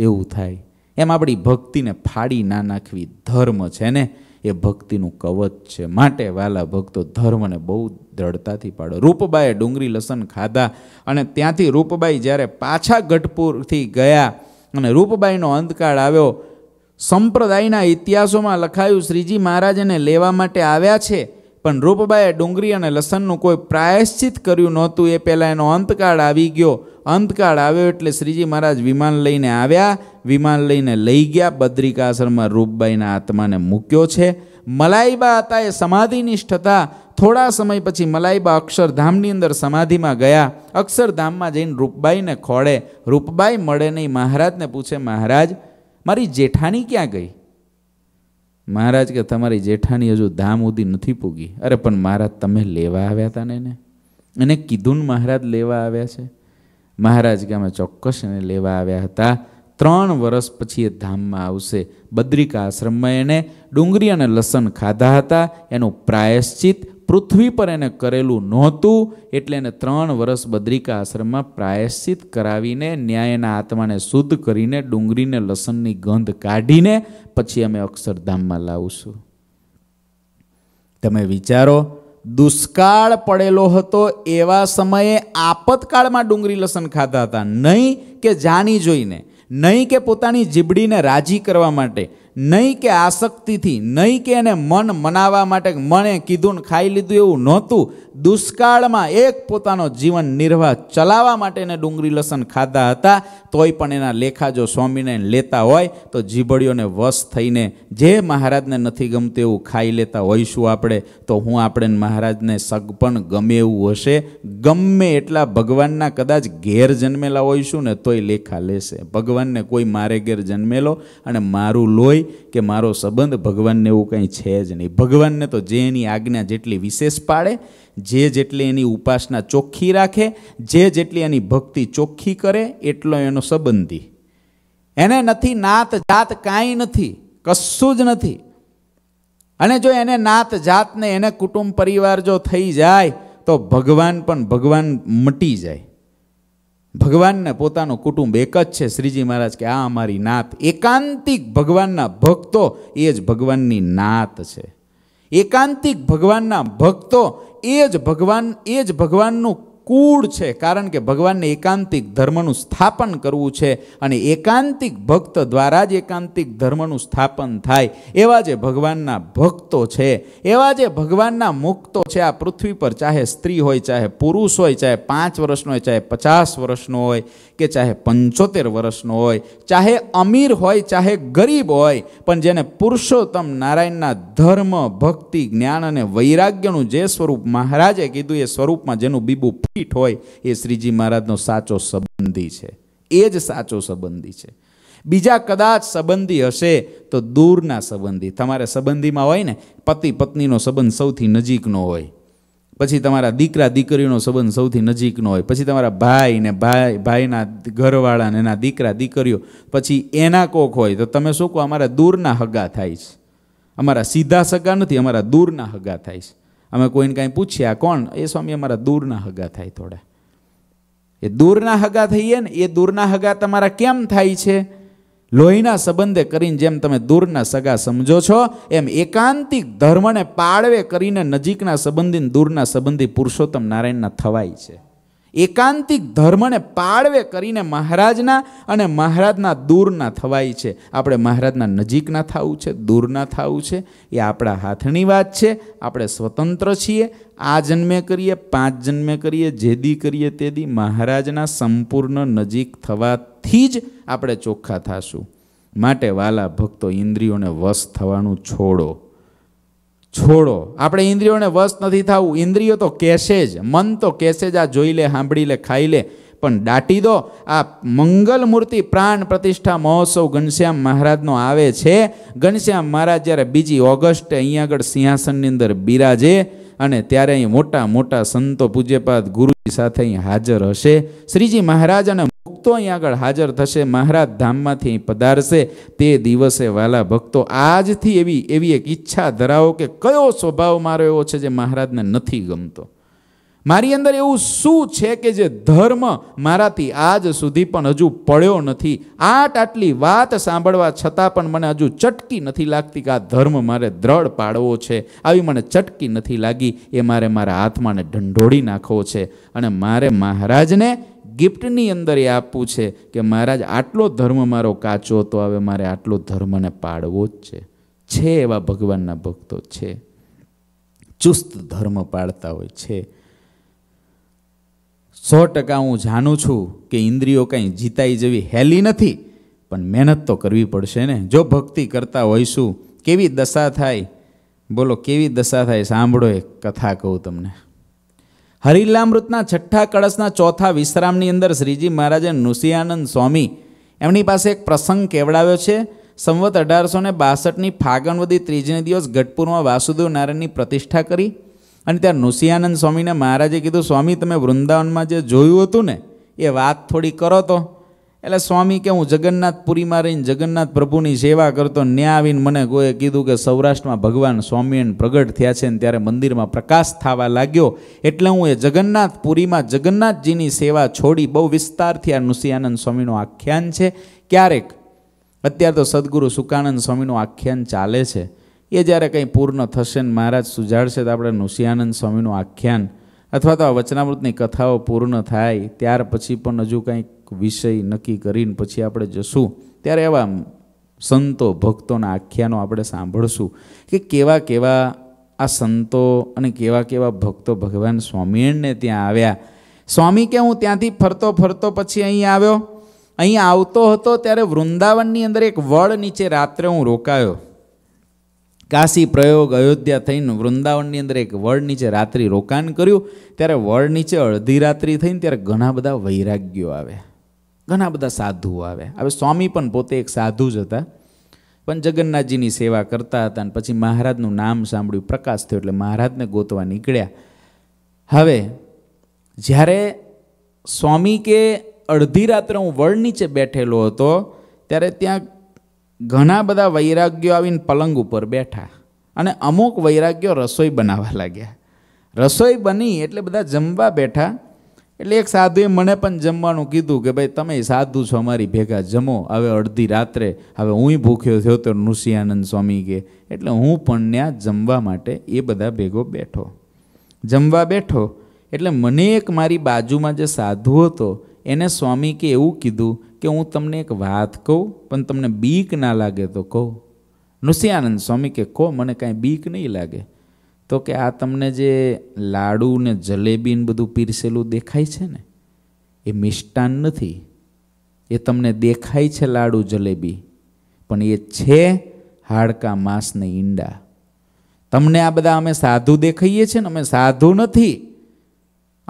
એવું થાય એમ આપણી ભક્તિને ફાડી ના નાખવી ધર્મ છે ને એ ભક્તિનું કવચ છે માટે વાલા ભક્તો ધર્મને બહુ દ્રઢતાથી પાડો રૂપબાએ ડુંગળી લસણ ખાધા અને ત્યાંથી રૂપબાઈ જ્યારે પાછા ગઢપુરથી ગયા અને રૂપબાઈનો અંતકાળ આવ્યો સંપ્રદાયના ઇતિહાસોમાં લખાયું શ્રીજી મહારાજને લેવા માટે આવ્યા છે પણ રૂપબાએ ડુંગળી અને લસણનું કોઈ પ્રાયશ્ચિત કર્યું નહોતું એ પહેલાં એનો અંતકાળ આવી ગયો અંતકાળ આવ્યો એટલે શ્રીજી મહારાજ વિમાન લઈને આવ્યા વિમાન લઈને લઈ ગયા બદ્રિકાશ્રમમાં રૂપબાઈના આત્માને મૂક્યો છે મલાઈબા હતા એ સમાધિનિષ્ઠ હતા થોડા સમય પછી મલાઈબા અક્ષરધામની અંદર સમાધિમાં ગયા અક્ષરધામમાં જઈને રૂપબાઈને ખોળે રૂપબાઈ મળે નહીં મહારાજને પૂછે મહારાજ મારી જેઠાણી ક્યાં ગઈ મહારાજ કે તમારી જેઠાણી હજુ ધામ ઉદી નથી પૂગી અરે પણ મહારાજ તમે લેવા આવ્યા હતા ને એને એને કીધું ને મહારાજ લેવા આવ્યા છે મહારાજ કે અમે ચોક્કસ એને લેવા આવ્યા હતા ત્રણ વર્ષ પછી એ ધામમાં આવશે બદ્રિકા આશ્રમમાં એને ડુંગળી અને લસણ ખાધા હતા એનું પ્રાયશ્ચિત પૃથ્વી પર એને કરેલું નહોતું એટલે એને ત્રણ વર્ષ બદ્રિકા આશ્રમમાં પ્રાયશ્ચિત કરાવીને ન્યાયના આત્માને શુદ્ધ કરીને ડુંગળીને લસણની ગંધ કાઢીને પછી અમે અક્ષરધામમાં લાવશું તમે વિચારો દુષ્કાળ પડેલો હતો એવા સમયે આપતકાળમાં ડુંગળી લસણ ખાતા હતા નહીં કે જાણી જોઈને નહીં કે પોતાની જીબડીને રાજી કરવા માટે નહીં કે આસક્તિથી નહીં કે એને મન મનાવવા માટે મને કીધું ને ખાઈ લીધું એવું નહોતું દુષ્કાળમાં એક પોતાનો જીવન નિર્વાહ ચલાવવા માટે એને ડુંગળી લસણ ખાધા હતા તોય પણ એના લેખા જો સ્વામિનારાયણ લેતા હોય તો જીબડીઓને વશ થઈને જે મહારાજને નથી ગમતું એવું ખાઈ લેતા હોઈશું આપણે તો હું આપણે મહારાજને સગપણ ગમે એવું હશે ગમે એટલા ભગવાનના કદાચ ઘેર જન્મેલા હોઈશું ને તોય લેખા લેશે ભગવાનને કોઈ મારે ઘેર જન્મેલો અને મારું લોહી હોય કે મારો સંબંધ ભગવાનને એવું કંઈ છે જ નહીં ભગવાનને તો જે એની આજ્ઞા જેટલી વિશેષ પાડે જે જેટલી એની ઉપાસના ચોખ્ખી રાખે જે જેટલી એની ભક્તિ ચોખ્ખી કરે એટલો એનો સંબંધી એને નથી નાત જાત કાંઈ નથી કશું જ નથી અને જો એને નાત જાતને એને કુટુંબ પરિવાર જો થઈ જાય તો ભગવાન પણ ભગવાન મટી જાય ભગવાનને પોતાનું કુટુંબ એક જ છે શ્રીજી મહારાજ કે આ અમારી નાત એકાંતિક ભગવાનના ભક્તો એ જ ભગવાનની નાત છે એકાંતિક ભગવાનના ભક્તો એ જ ભગવાન એ જ ભગવાનનું કુળ છે કારણ કે ભગવાનને એકાંતિક ધર્મનું સ્થાપન કરવું છે અને એકાંતિક ભક્ત દ્વારા જ એકાંતિક ધર્મનું સ્થાપન થાય એવા જે ભગવાનના ભક્તો છે એવા જે ભગવાનના મુક્તો છે આ પૃથ્વી પર ચાહે સ્ત્રી હોય ચાહે પુરુષ હોય ચાહે પાંચ વર્ષનો હોય ચાહે પચાસ વર્ષનો હોય કે ચાહે પંચોતેર વર્ષનો હોય ચાહે અમીર હોય ચાહે ગરીબ હોય પણ જેને પુરુષોત્તમ નારાયણના ધર્મ ભક્તિ જ્ઞાન અને વૈરાગ્યનું જે સ્વરૂપ મહારાજે કીધું એ સ્વરૂપમાં જેનું બીબું પીઠ હોય એ શ્રીજી મહારાજનો સાચો સંબંધી છે એ જ સાચો સંબંધી છે બીજા કદાચ સંબંધી હશે તો દૂરના સંબંધી તમારે સંબંધીમાં હોય ને પતિ પત્નીનો સંબંધ સૌથી નજીકનો હોય પછી તમારા દીકરા દીકરીનો સંબંધ સૌથી નજીકનો હોય પછી તમારા ભાઈ ને ભાઈ ભાઈના ઘરવાળાને એના દીકરા દીકરીઓ પછી એના કોક હોય તો તમે શું કહો અમારા દૂરના હગા થાય છે અમારા સીધા સગા નથી અમારા દૂરના હગા થાય છે અમે કોઈને કાંઈ પૂછીએ આ કોણ એ સ્વામી અમારા દૂરના હગા થાય થોડા એ દૂરના હગા થઈએ ને એ દૂરના હગા તમારા કેમ થાય છે લોહીના સંબંધે કરીને જેમ તમે દૂરના સગા સમજો છો એમ એકાંતિક ધર્મને પાળવે કરીને નજીકના સંબંધી દૂરના સંબંધી પુરુષોત્તમ નારાયણના થવાય છે એકાંતિક ધર્મને પાળવે કરીને મહારાજના અને મહારાજના દૂરના થવાય છે આપણે મહારાજના નજીકના થવું છે દૂરના થવું છે એ આપણા હાથની વાત છે આપણે સ્વતંત્ર છીએ આ જન્મે કરીએ પાંચ જન્મે કરીએ જે દી કરીએ તે દી મહારાજના સંપૂર્ણ નજીક થવાથી જ આપણે ચોખ્ખા થશું માટે વાલા ભક્તો ઇન્દ્રિયોને વશ થવાનું છોડો છોડો આપણે ઇન્દ્રિયોને વશ નથી થવું ઇન્દ્રિયો તો કહેશે જ મન તો કહેશે જ આ જોઈ લે સાંભળી લે ખાઈ લે પણ દાટી દો આ મંગલમૂર્તિ પ્રાણ પ્રતિષ્ઠા મહોત્સવ ઘનશ્યામ મહારાજનો આવે છે ઘનશ્યામ મહારાજ જ્યારે બીજી ઓગસ્ટે અહીંયા આગળ સિંહાસનની અંદર બિરાજે અને ત્યારે અહીં મોટા મોટા સંતો પૂજ્યપાદ ગુરુજી સાથે અહીં હાજર હશે શ્રીજી મહારાજ અને ભક્તો અહીં આગળ હાજર થશે મહારાજ ધામમાંથી પધારશે તે દિવસે વાલા ભક્તો આજથી એવી એવી એક ઈચ્છા ધરાવો કે કયો સ્વભાવ મારો એવો છે જે મહારાજને નથી ગમતો મારી અંદર એવું શું છે કે જે ધર્મ મારાથી આજ સુધી પણ હજુ પડ્યો નથી આટ આટલી વાત સાંભળવા છતાં પણ મને હજુ ચટકી નથી લાગતી કે આ ધર્મ મારે દ્રઢ પાડવો છે આવી મને ચટકી નથી લાગી એ મારે મારા આત્માને ઢંઢોળી નાખવો છે અને મારે મહારાજને ગિફ્ટની અંદર એ આપવું છે કે મહારાજ આટલો ધર્મ મારો કાચો હતો હવે મારે આટલો ધર્મને પાડવો જ છે છે એવા ભગવાનના ભક્તો છે ચુસ્ત ધર્મ પાળતા હોય છે સો ટકા હું જાણું છું કે ઇન્દ્રિયો કંઈ જીતાઈ જેવી હેલી નથી પણ મહેનત તો કરવી પડશે ને જો ભક્તિ કરતા હોઈશું કેવી દશા થાય બોલો કેવી દશા થાય સાંભળો એક કથા કહું તમને હરિલામૃતના છઠ્ઠા કળશના ચોથા વિશ્રામની અંદર શ્રીજી મહારાજે નૃસિંહાનંદ સ્વામી એમની પાસે એક પ્રસંગ કેવડાવ્યો છે સંવત અઢારસો ને બાસઠની ફાગણવદી ત્રીજને દિવસ ગઢપુરમાં વાસુદેવ નારાયણની પ્રતિષ્ઠા કરી અને ત્યાં નુસિયાનંદ સ્વામીને મહારાજે કીધું સ્વામી તમે વૃંદાવનમાં જે જોયું હતું ને એ વાત થોડી કરો તો એટલે સ્વામી કે હું જગન્નાથપુરીમાં રહીને જગન્નાથ પ્રભુની સેવા કરતો ન્યા આવીને મને કોઈએ કીધું કે સૌરાષ્ટ્રમાં ભગવાન સ્વામિયન પ્રગટ થયા છે ને ત્યારે મંદિરમાં પ્રકાશ થવા લાગ્યો એટલે હું એ જગન્નાથપુરીમાં જગન્નાથજીની સેવા છોડી બહુ વિસ્તારથી આ નુસિયાનંદ સ્વામીનું આખ્યાન છે ક્યારેક અત્યારે તો સદગુરુ સુકાનંદ સ્વામીનું આખ્યાન ચાલે છે એ જ્યારે કંઈ પૂર્ણ થશે ને મહારાજ સુજાડશે તો આપણે નુસિયાનંદ સ્વામીનું આખ્યાન અથવા તો આ વચનામૃતની કથાઓ પૂર્ણ થાય ત્યાર પછી પણ હજુ કંઈક વિષય નક્કી કરીને પછી આપણે જશું ત્યારે એવા સંતો ભક્તોના આખ્યાનો આપણે સાંભળશું કે કેવા કેવા આ સંતો અને કેવા કેવા ભક્તો ભગવાન સ્વામિનારાયણને ત્યાં આવ્યા સ્વામી કે હું ત્યાંથી ફરતો ફરતો પછી અહીં આવ્યો અહીં આવતો હતો ત્યારે વૃંદાવનની અંદર એક વડ નીચે રાત્રે હું રોકાયો કાશી પ્રયોગ અયોધ્યા થઈને વૃંદાવનની અંદર એક વડ નીચે રાત્રિ રોકાણ કર્યું ત્યારે વડ નીચે અડધી રાત્રિ થઈને ત્યારે ઘણા બધા વૈરાગ્યો આવે ઘણા બધા સાધુઓ આવે હવે સ્વામી પણ પોતે એક સાધુ જ હતા પણ જગન્નાથજીની સેવા કરતા હતા અને પછી મહારાજનું નામ સાંભળ્યું પ્રકાશ થયો એટલે મહારાજને ગોતવા નીકળ્યા હવે જ્યારે સ્વામી કે અડધી રાત્રે હું વડ નીચે બેઠેલો હતો ત્યારે ત્યાં ઘણા બધા વૈરાગ્યો આવીને પલંગ ઉપર બેઠા અને અમુક વૈરાગ્યો રસોઈ બનાવવા લાગ્યા રસોઈ બની એટલે બધા જમવા બેઠા એટલે એક સાધુએ મને પણ જમવાનું કીધું કે ભાઈ તમે સાધુ છો અમારી ભેગા જમો હવે અડધી રાત્રે હવે હુંય ભૂખ્યો થયો તો નૃસિંહાનંદ સ્વામી કે એટલે હું પણ ત્યાં જમવા માટે એ બધા ભેગો બેઠો જમવા બેઠો એટલે મને એક મારી બાજુમાં જે સાધુ હતો એને સ્વામી કે એવું કીધું કે હું તમને એક વાત કહું પણ તમને બીક ના લાગે તો કહો નૃસિંહાનંદ સ્વામી કે કહો મને કાંઈ બીક નહીં લાગે તો કે આ તમને જે લાડુ ને જલેબી ને બધું પીરસેલું દેખાય છે ને એ મિષ્ટાન નથી એ તમને દેખાય છે લાડુ જલેબી પણ એ છે હાડકા માંસ ને ઈંડા તમને આ બધા અમે સાધુ દેખાઈએ છીએ ને અમે સાધુ નથી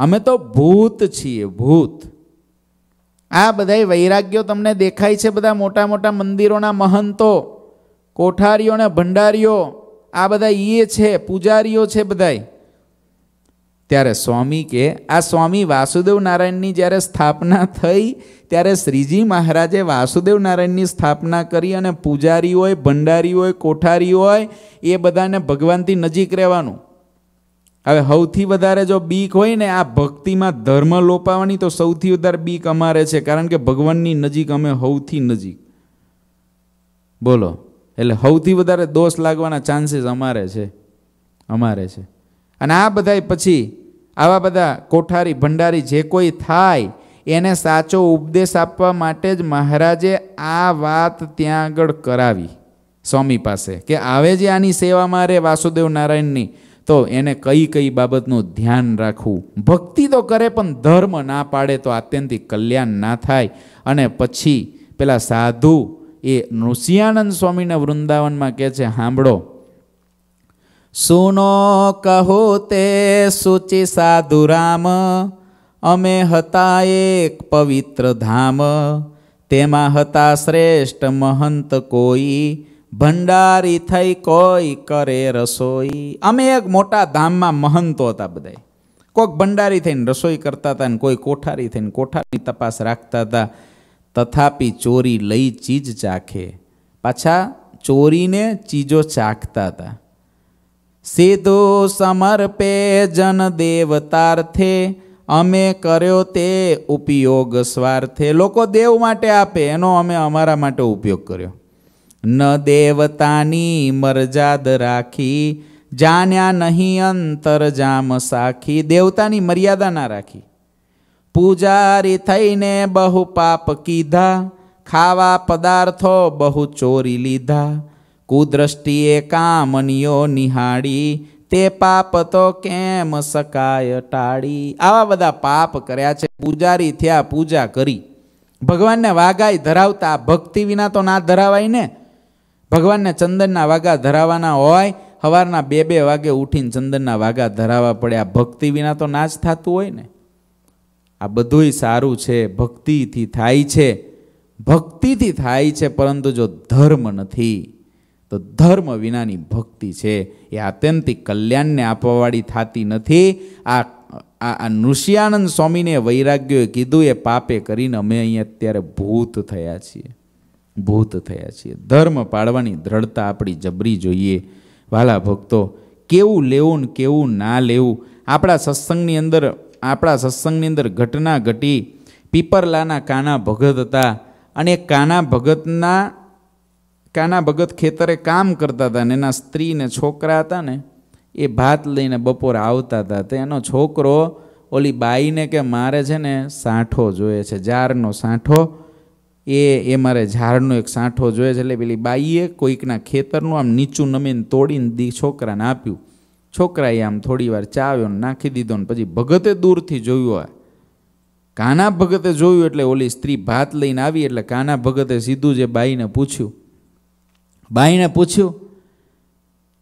અમે તો ભૂત છીએ ભૂત આ બધાય વૈરાગ્યો તમને દેખાય છે બધા મોટા મોટા મંદિરોના મહંતો કોઠારીઓ ને ભંડારીઓ આ બધા એ છે પૂજારીઓ છે બધાય ત્યારે સ્વામી કે આ સ્વામી વાસુદેવ નારાયણની જ્યારે સ્થાપના થઈ ત્યારે શ્રીજી મહારાજે વાસુદેવ નારાયણની સ્થાપના કરી અને પૂજારી હોય ભંડારી હોય કોઠારી હોય એ બધાને ભગવાનથી નજીક રહેવાનું હવે સૌથી વધારે જો બીક હોય ને આ ભક્તિમાં ધર્મ લોપાવાની તો સૌથી વધારે બીક અમારે છે કારણ કે ભગવાનની નજીક અમે સૌથી નજીક બોલો એટલે સૌથી વધારે દોષ લાગવાના ચાન્સીસ અમારે છે અમારે છે અને આ બધા પછી આવા બધા કોઠારી ભંડારી જે કોઈ થાય એને સાચો ઉપદેશ આપવા માટે જ મહારાજે આ વાત ત્યાં આગળ કરાવી સ્વામી પાસે કે આવે જે આની સેવામાં રે વાસુદેવ નારાયણની તો એને કઈ કઈ બાબતનું ધ્યાન રાખવું ભક્તિ તો કરે પણ ધર્મ ના પાડે તો આત્યંતિક કલ્યાણ ના થાય અને પછી પેલા સાધુ એ નૃસિયાનંદ સ્વામીના વૃંદાવનમાં કહે છે સાંભળો સુનો કહો તે સુચિ સાધુ રામ અમે હતા એક પવિત્ર ધામ તેમાં હતા શ્રેષ્ઠ મહંત કોઈ ભંડારી થઈ કોઈ કરે રસોઈ અમે એક મોટા ધામમાં મહંતો હતા બધા કોઈક ભંડારી થઈને રસોઈ કરતા હતા ને કોઈ કોઠારી થઈને કોઠારની તપાસ રાખતા હતા તથાપી ચોરી લઈ ચીજ ચાખે પાછા ચોરીને ચીજો ચાખતા હતા સીધો સમર્પે જન દેવતાર્થે અમે કર્યો તે ઉપયોગ સ્વાર્થે લોકો દેવ માટે આપે એનો અમે અમારા માટે ઉપયોગ કર્યો ન દેવતાની મર્યાદ રાખી જાણ્યા નહીં અંતર જામ સાખી દેવતાની મર્યાદા ના રાખી પૂજારી થઈને બહુ પાપ કીધા ખાવા પદાર્થો બહુ ચોરી લીધા કુદ્રષ્ટિએ કામનીઓ નિહાળી તે પાપ તો કેમ શકાય ટાળી આવા બધા પાપ કર્યા છે પૂજારી થયા પૂજા કરી ભગવાનને વાગાય ધરાવતા ભક્તિ વિના તો ના ધરાવાય ને ભગવાનને ચંદનના વાગા ધરાવવાના હોય સવારના બે બે વાગે ઉઠીને ચંદનના વાગા ધરાવા પડે આ ભક્તિ વિના તો નાચ થતું હોય ને આ બધુંય સારું છે ભક્તિથી થાય છે ભક્તિથી થાય છે પરંતુ જો ધર્મ નથી તો ધર્મ વિનાની ભક્તિ છે એ આત્યંતિક કલ્યાણને આપવાવાળી થતી નથી આ આ નૃષ્યાનંદ સ્વામીને વૈરાગ્યોએ કીધું એ પાપે કરીને અમે અહીંયા અત્યારે ભૂત થયા છીએ ભૂત થયા છીએ ધર્મ પાળવાની દ્રઢતા આપણી જબરી જોઈએ વાલા ભક્તો કેવું લેવું ને કેવું ના લેવું આપણા સત્સંગની અંદર આપણા સત્સંગની અંદર ઘટના ઘટી પીપરલાના કાના ભગત હતા અને કાના ભગતના કાના ભગત ખેતરે કામ કરતા હતા ને એના સ્ત્રી ને છોકરા હતા ને એ ભાત લઈને બપોરે આવતા હતા તો એનો છોકરો ઓલી બાઈને કે મારે છે ને સાંઠો જોઈએ છે જારનો સાંઠો એ એ મારે ઝાડનો એક સાંઠો જોયે છે એટલે પેલી બાઈએ કોઈકના ખેતરનું આમ નીચું નમીને તોડીને દી છોકરાને આપ્યું છોકરાએ આમ થોડી વાર ચાવ્યો ને નાખી દીધો ને પછી ભગતે દૂરથી જોયું આ કાના ભગતે જોયું એટલે ઓલી સ્ત્રી ભાત લઈને આવી એટલે કાના ભગતે સીધું જે બાઈને પૂછ્યું બાઈને પૂછ્યું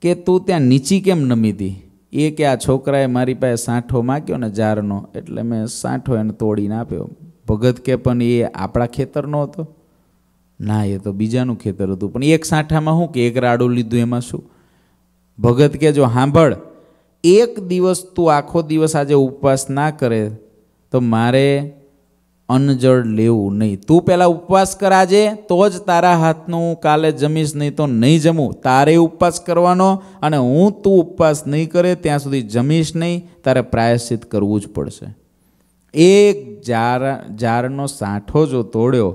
કે તું ત્યાં નીચી કેમ નમી દી એ કે આ છોકરાએ મારી પાસે સાંઠો માગ્યો ને ઝારનો એટલે મેં સાંઠો એને તોડીને આપ્યો ભગત કે પણ એ આપણા ખેતરનો હતો ના એ તો બીજાનું ખેતર હતું પણ એક સાંઠામાં શું કે એક રાડું લીધું એમાં શું ભગત કે જો સાંભળ એક દિવસ તું આખો દિવસ આજે ઉપવાસ ના કરે તો મારે અન્નજળ લેવું નહીં તું પહેલાં ઉપવાસ કર આજે તો જ તારા હાથનું કાલે જમીશ નહીં તો નહીં જમું તારે ઉપવાસ કરવાનો અને હું તું ઉપવાસ નહીં કરે ત્યાં સુધી જમીશ નહીં તારે પ્રાયશ્ચિત કરવું જ પડશે એક જાર જારનો સાંઠો જો તોડ્યો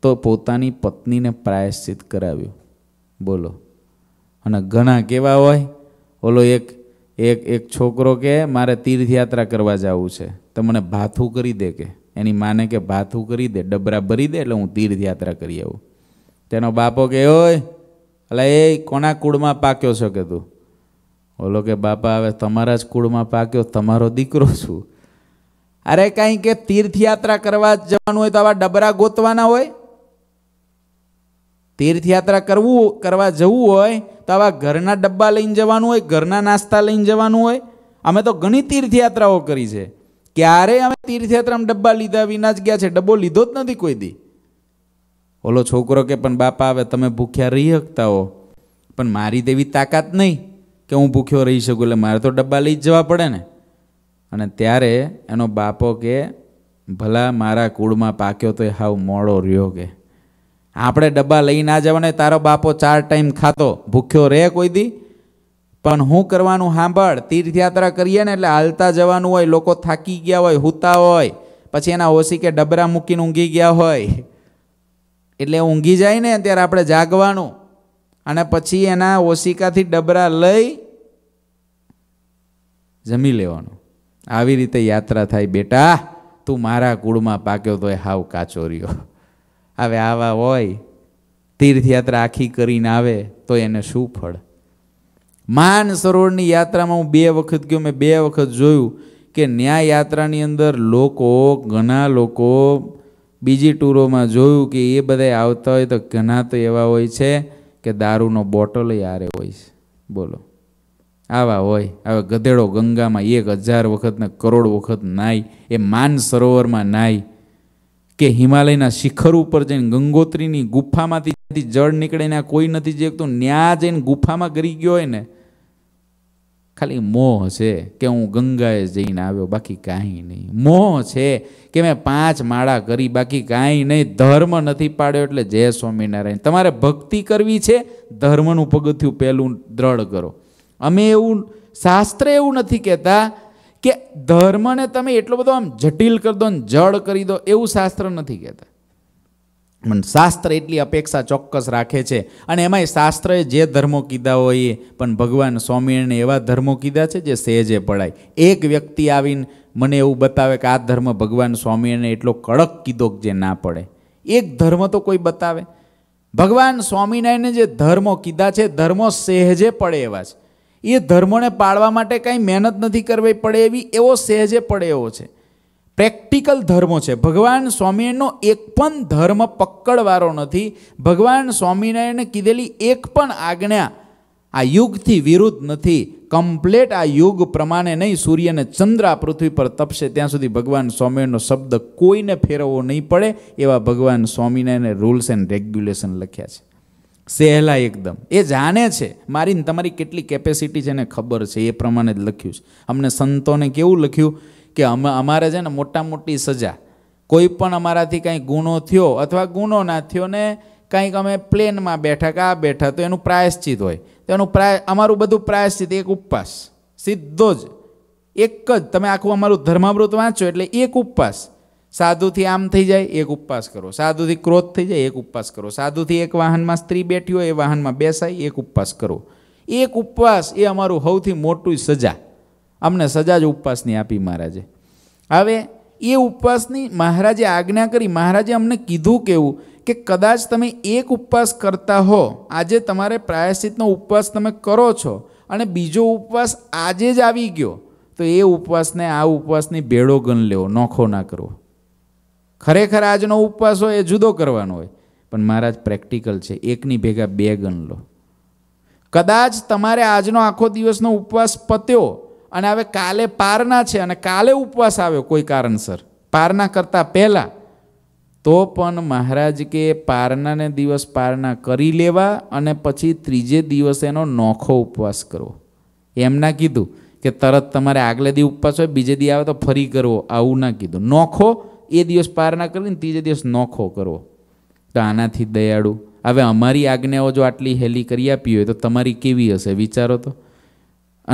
તો પોતાની પત્નીને પ્રાયશ્ચિત કરાવ્યું બોલો અને ઘણા કેવા હોય ઓલો એક એક એક છોકરો કે મારે તીર્થયાત્રા કરવા જવું છે તો મને ભાથું કરી દે કે એની માને કે ભાથું કરી દે ડબરા ભરી દે એટલે હું તીર્થયાત્રા કરી આવું તેનો બાપો કે હોય એટલે એ કોના કુળમાં પાક્યો છો કે તું ઓલો કે બાપા હવે તમારા જ કુળમાં પાક્યો તમારો દીકરો છું અરે કાંઈ કે તીર્થયાત્રા કરવા જવાનું હોય તો આવા ડબરા ગોતવાના હોય તીર્થયાત્રા કરવું કરવા જવું હોય તો આવા ઘરના ડબ્બા લઈને જવાનું હોય ઘરના નાસ્તા લઈને જવાનું હોય અમે તો ઘણી તીર્થયાત્રાઓ કરી છે ક્યારે અમે તીર્થયાત્રામાં ડબ્બા લીધા વિના જ ગયા છે ડબ્બો લીધો જ નથી કોઈ દી ઓલો છોકરો કે પણ બાપા હવે તમે ભૂખ્યા રહી શકતા હો પણ મારી તેવી તાકાત નહીં કે હું ભૂખ્યો રહી શકું એટલે મારે તો ડબ્બા લઈ જ જવા પડે ને અને ત્યારે એનો બાપો કે ભલા મારા કુળમાં પાક્યો તો એ હાવ મોડો રહ્યો કે આપણે ડબ્બા લઈ ના જવાને તારો બાપો ચાર ટાઈમ ખાતો ભૂખ્યો રહે કોઈ દી પણ હું કરવાનું સાંભળ તીર્થયાત્રા કરીએ ને એટલે હાલતા જવાનું હોય લોકો થાકી ગયા હોય હૂતા હોય પછી એના ઓછી કે ડબરા મૂકીને ઊંઘી ગયા હોય એટલે ઊંઘી જાય ને ત્યારે આપણે જાગવાનું અને પછી એના ઓશિકાથી ડબરા લઈ જમી લેવાનું આવી રીતે યાત્રા થાય બેટા તું મારા કુળમાં પાક્યો તો એ હાવ કાચો રહ્યો હવે આવા હોય તીર્થયાત્રા આખી કરીને આવે તો એને શું ફળ માન સરોવરની યાત્રામાં હું બે વખત ગયો મેં બે વખત જોયું કે ન્યાય યાત્રાની અંદર લોકો ઘણા લોકો બીજી ટૂરોમાં જોયું કે એ બધા આવતા હોય તો ઘણા તો એવા હોય છે કે દારૂનો બોટલ યારે હોય છે બોલો આવા હોય હવે ગધેડો ગંગામાં એક હજાર વખત ને કરોડ વખત નાહી એ માન સરોવરમાં નાહી કે હિમાલયના શિખર ઉપર જઈને ગંગોત્રીની ગુફામાંથી જળ નીકળે ને કોઈ નથી જેકતું ન્યા જઈને ગુફામાં ગરી ગયો હોય ને ખાલી મોહ છે કે હું ગંગાએ જઈને આવ્યો બાકી કાંઈ નહીં મોહ છે કે મેં પાંચ માળા કરી બાકી કાંઈ નહીં ધર્મ નથી પાડ્યો એટલે જય સ્વામિનારાયણ તમારે ભક્તિ કરવી છે ધર્મનું પગથિયું પહેલું દ્રઢ કરો અમે એવું શાસ્ત્ર એવું નથી કહેતા કે ધર્મને તમે એટલો બધો આમ જટિલ કરી દો ને જડ કરી દો એવું શાસ્ત્ર નથી કહેતા પણ શાસ્ત્ર એટલી અપેક્ષા ચોક્કસ રાખે છે અને એમાંય શાસ્ત્રએ જે ધર્મો કીધા હોય પણ ભગવાન સ્વામિનારાયણે એવા ધર્મો કીધા છે જે સહેજે પડાય એક વ્યક્તિ આવીને મને એવું બતાવે કે આ ધર્મ ભગવાન સ્વામિનારાયણે એટલો કડક કીધો કે જે ના પડે એક ધર્મ તો કોઈ બતાવે ભગવાન સ્વામિનારાયણે જે ધર્મો કીધા છે ધર્મો સહેજે પડે એવા છે એ ધર્મને પાળવા માટે કાંઈ મહેનત નથી કરવી પડે એવી એવો સહેજે પડે એવો છે પ્રેક્ટિકલ ધર્મો છે ભગવાન સ્વામિનારાયણનો એક પણ ધર્મ પકડવાળો નથી ભગવાન સ્વામિનારાયણે કીધેલી એક પણ આજ્ઞા આ યુગથી વિરુદ્ધ નથી કમ્પ્લેટ આ યુગ પ્રમાણે નહીં સૂર્યને ચંદ્ર આ પૃથ્વી પર તપશે ત્યાં સુધી ભગવાન સ્વામિનારાયણનો શબ્દ કોઈને ફેરવવો નહીં પડે એવા ભગવાન સ્વામિનારાયણે રૂલ્સ એન્ડ રેગ્યુલેશન લખ્યા છે સહેલા એકદમ એ જાણે છે મારી ને તમારી કેટલી કેપેસિટી છે એને ખબર છે એ પ્રમાણે જ લખ્યું છે અમને સંતોને કેવું લખ્યું કે અમે અમારે છે ને મોટા મોટી સજા કોઈ પણ અમારાથી કાંઈ ગુનો થયો અથવા ગુનો ના થયો ને કાંઈક અમે પ્લેનમાં બેઠા કે આ બેઠા તો એનું પ્રાયશ્ચિત હોય તો એનું પ્રાય અમારું બધું પ્રાયશ્ચિત એક ઉપવાસ સીધો જ એક જ તમે આખું અમારું ધર્મામૃત વાંચો એટલે એક ઉપવાસ સાધુથી આમ થઈ જાય એક ઉપવાસ કરો સાધુથી ક્રોધ થઈ જાય એક ઉપવાસ કરો સાધુથી એક વાહનમાં સ્ત્રી બેઠી હોય એ વાહનમાં બેસાય એક ઉપવાસ કરો એક ઉપવાસ એ અમારું સૌથી મોટું સજા અમને સજા જ ઉપવાસની આપી મહારાજે હવે એ ઉપવાસની મહારાજે આજ્ઞા કરી મહારાજે અમને કીધું કેવું કે કદાચ તમે એક ઉપવાસ કરતા હો આજે તમારે પ્રાયશ્ચિતનો ઉપવાસ તમે કરો છો અને બીજો ઉપવાસ આજે જ આવી ગયો તો એ ઉપવાસને આ ઉપવાસની ભેળો ગણ લેવો નોખો ના કરવો ખરેખર આજનો ઉપવાસ હોય એ જુદો કરવાનો હોય પણ મહારાજ પ્રેક્ટિકલ છે એકની ભેગા બે ગણ લો કદાચ તમારે આજનો આખો દિવસનો ઉપવાસ પત્યો અને હવે કાલે પારના છે અને કાલે ઉપવાસ આવ્યો કોઈ કારણસર પારના કરતાં પહેલાં તો પણ મહારાજ કે પારનાને દિવસ પારના કરી લેવા અને પછી ત્રીજે દિવસે એનો નોખો ઉપવાસ કરવો એમના કીધું કે તરત તમારે આગલે દી ઉપવાસ હોય બીજે દી આવે તો ફરી કરવો આવું ના કીધું નોખો એ દિવસ પાર ના કરીને ત્રીજે દિવસ નોખો કરવો તો આનાથી દયાળુ હવે અમારી આજ્ઞાઓ જો આટલી હેલી કરી આપી હોય તો તમારી કેવી હશે વિચારો તો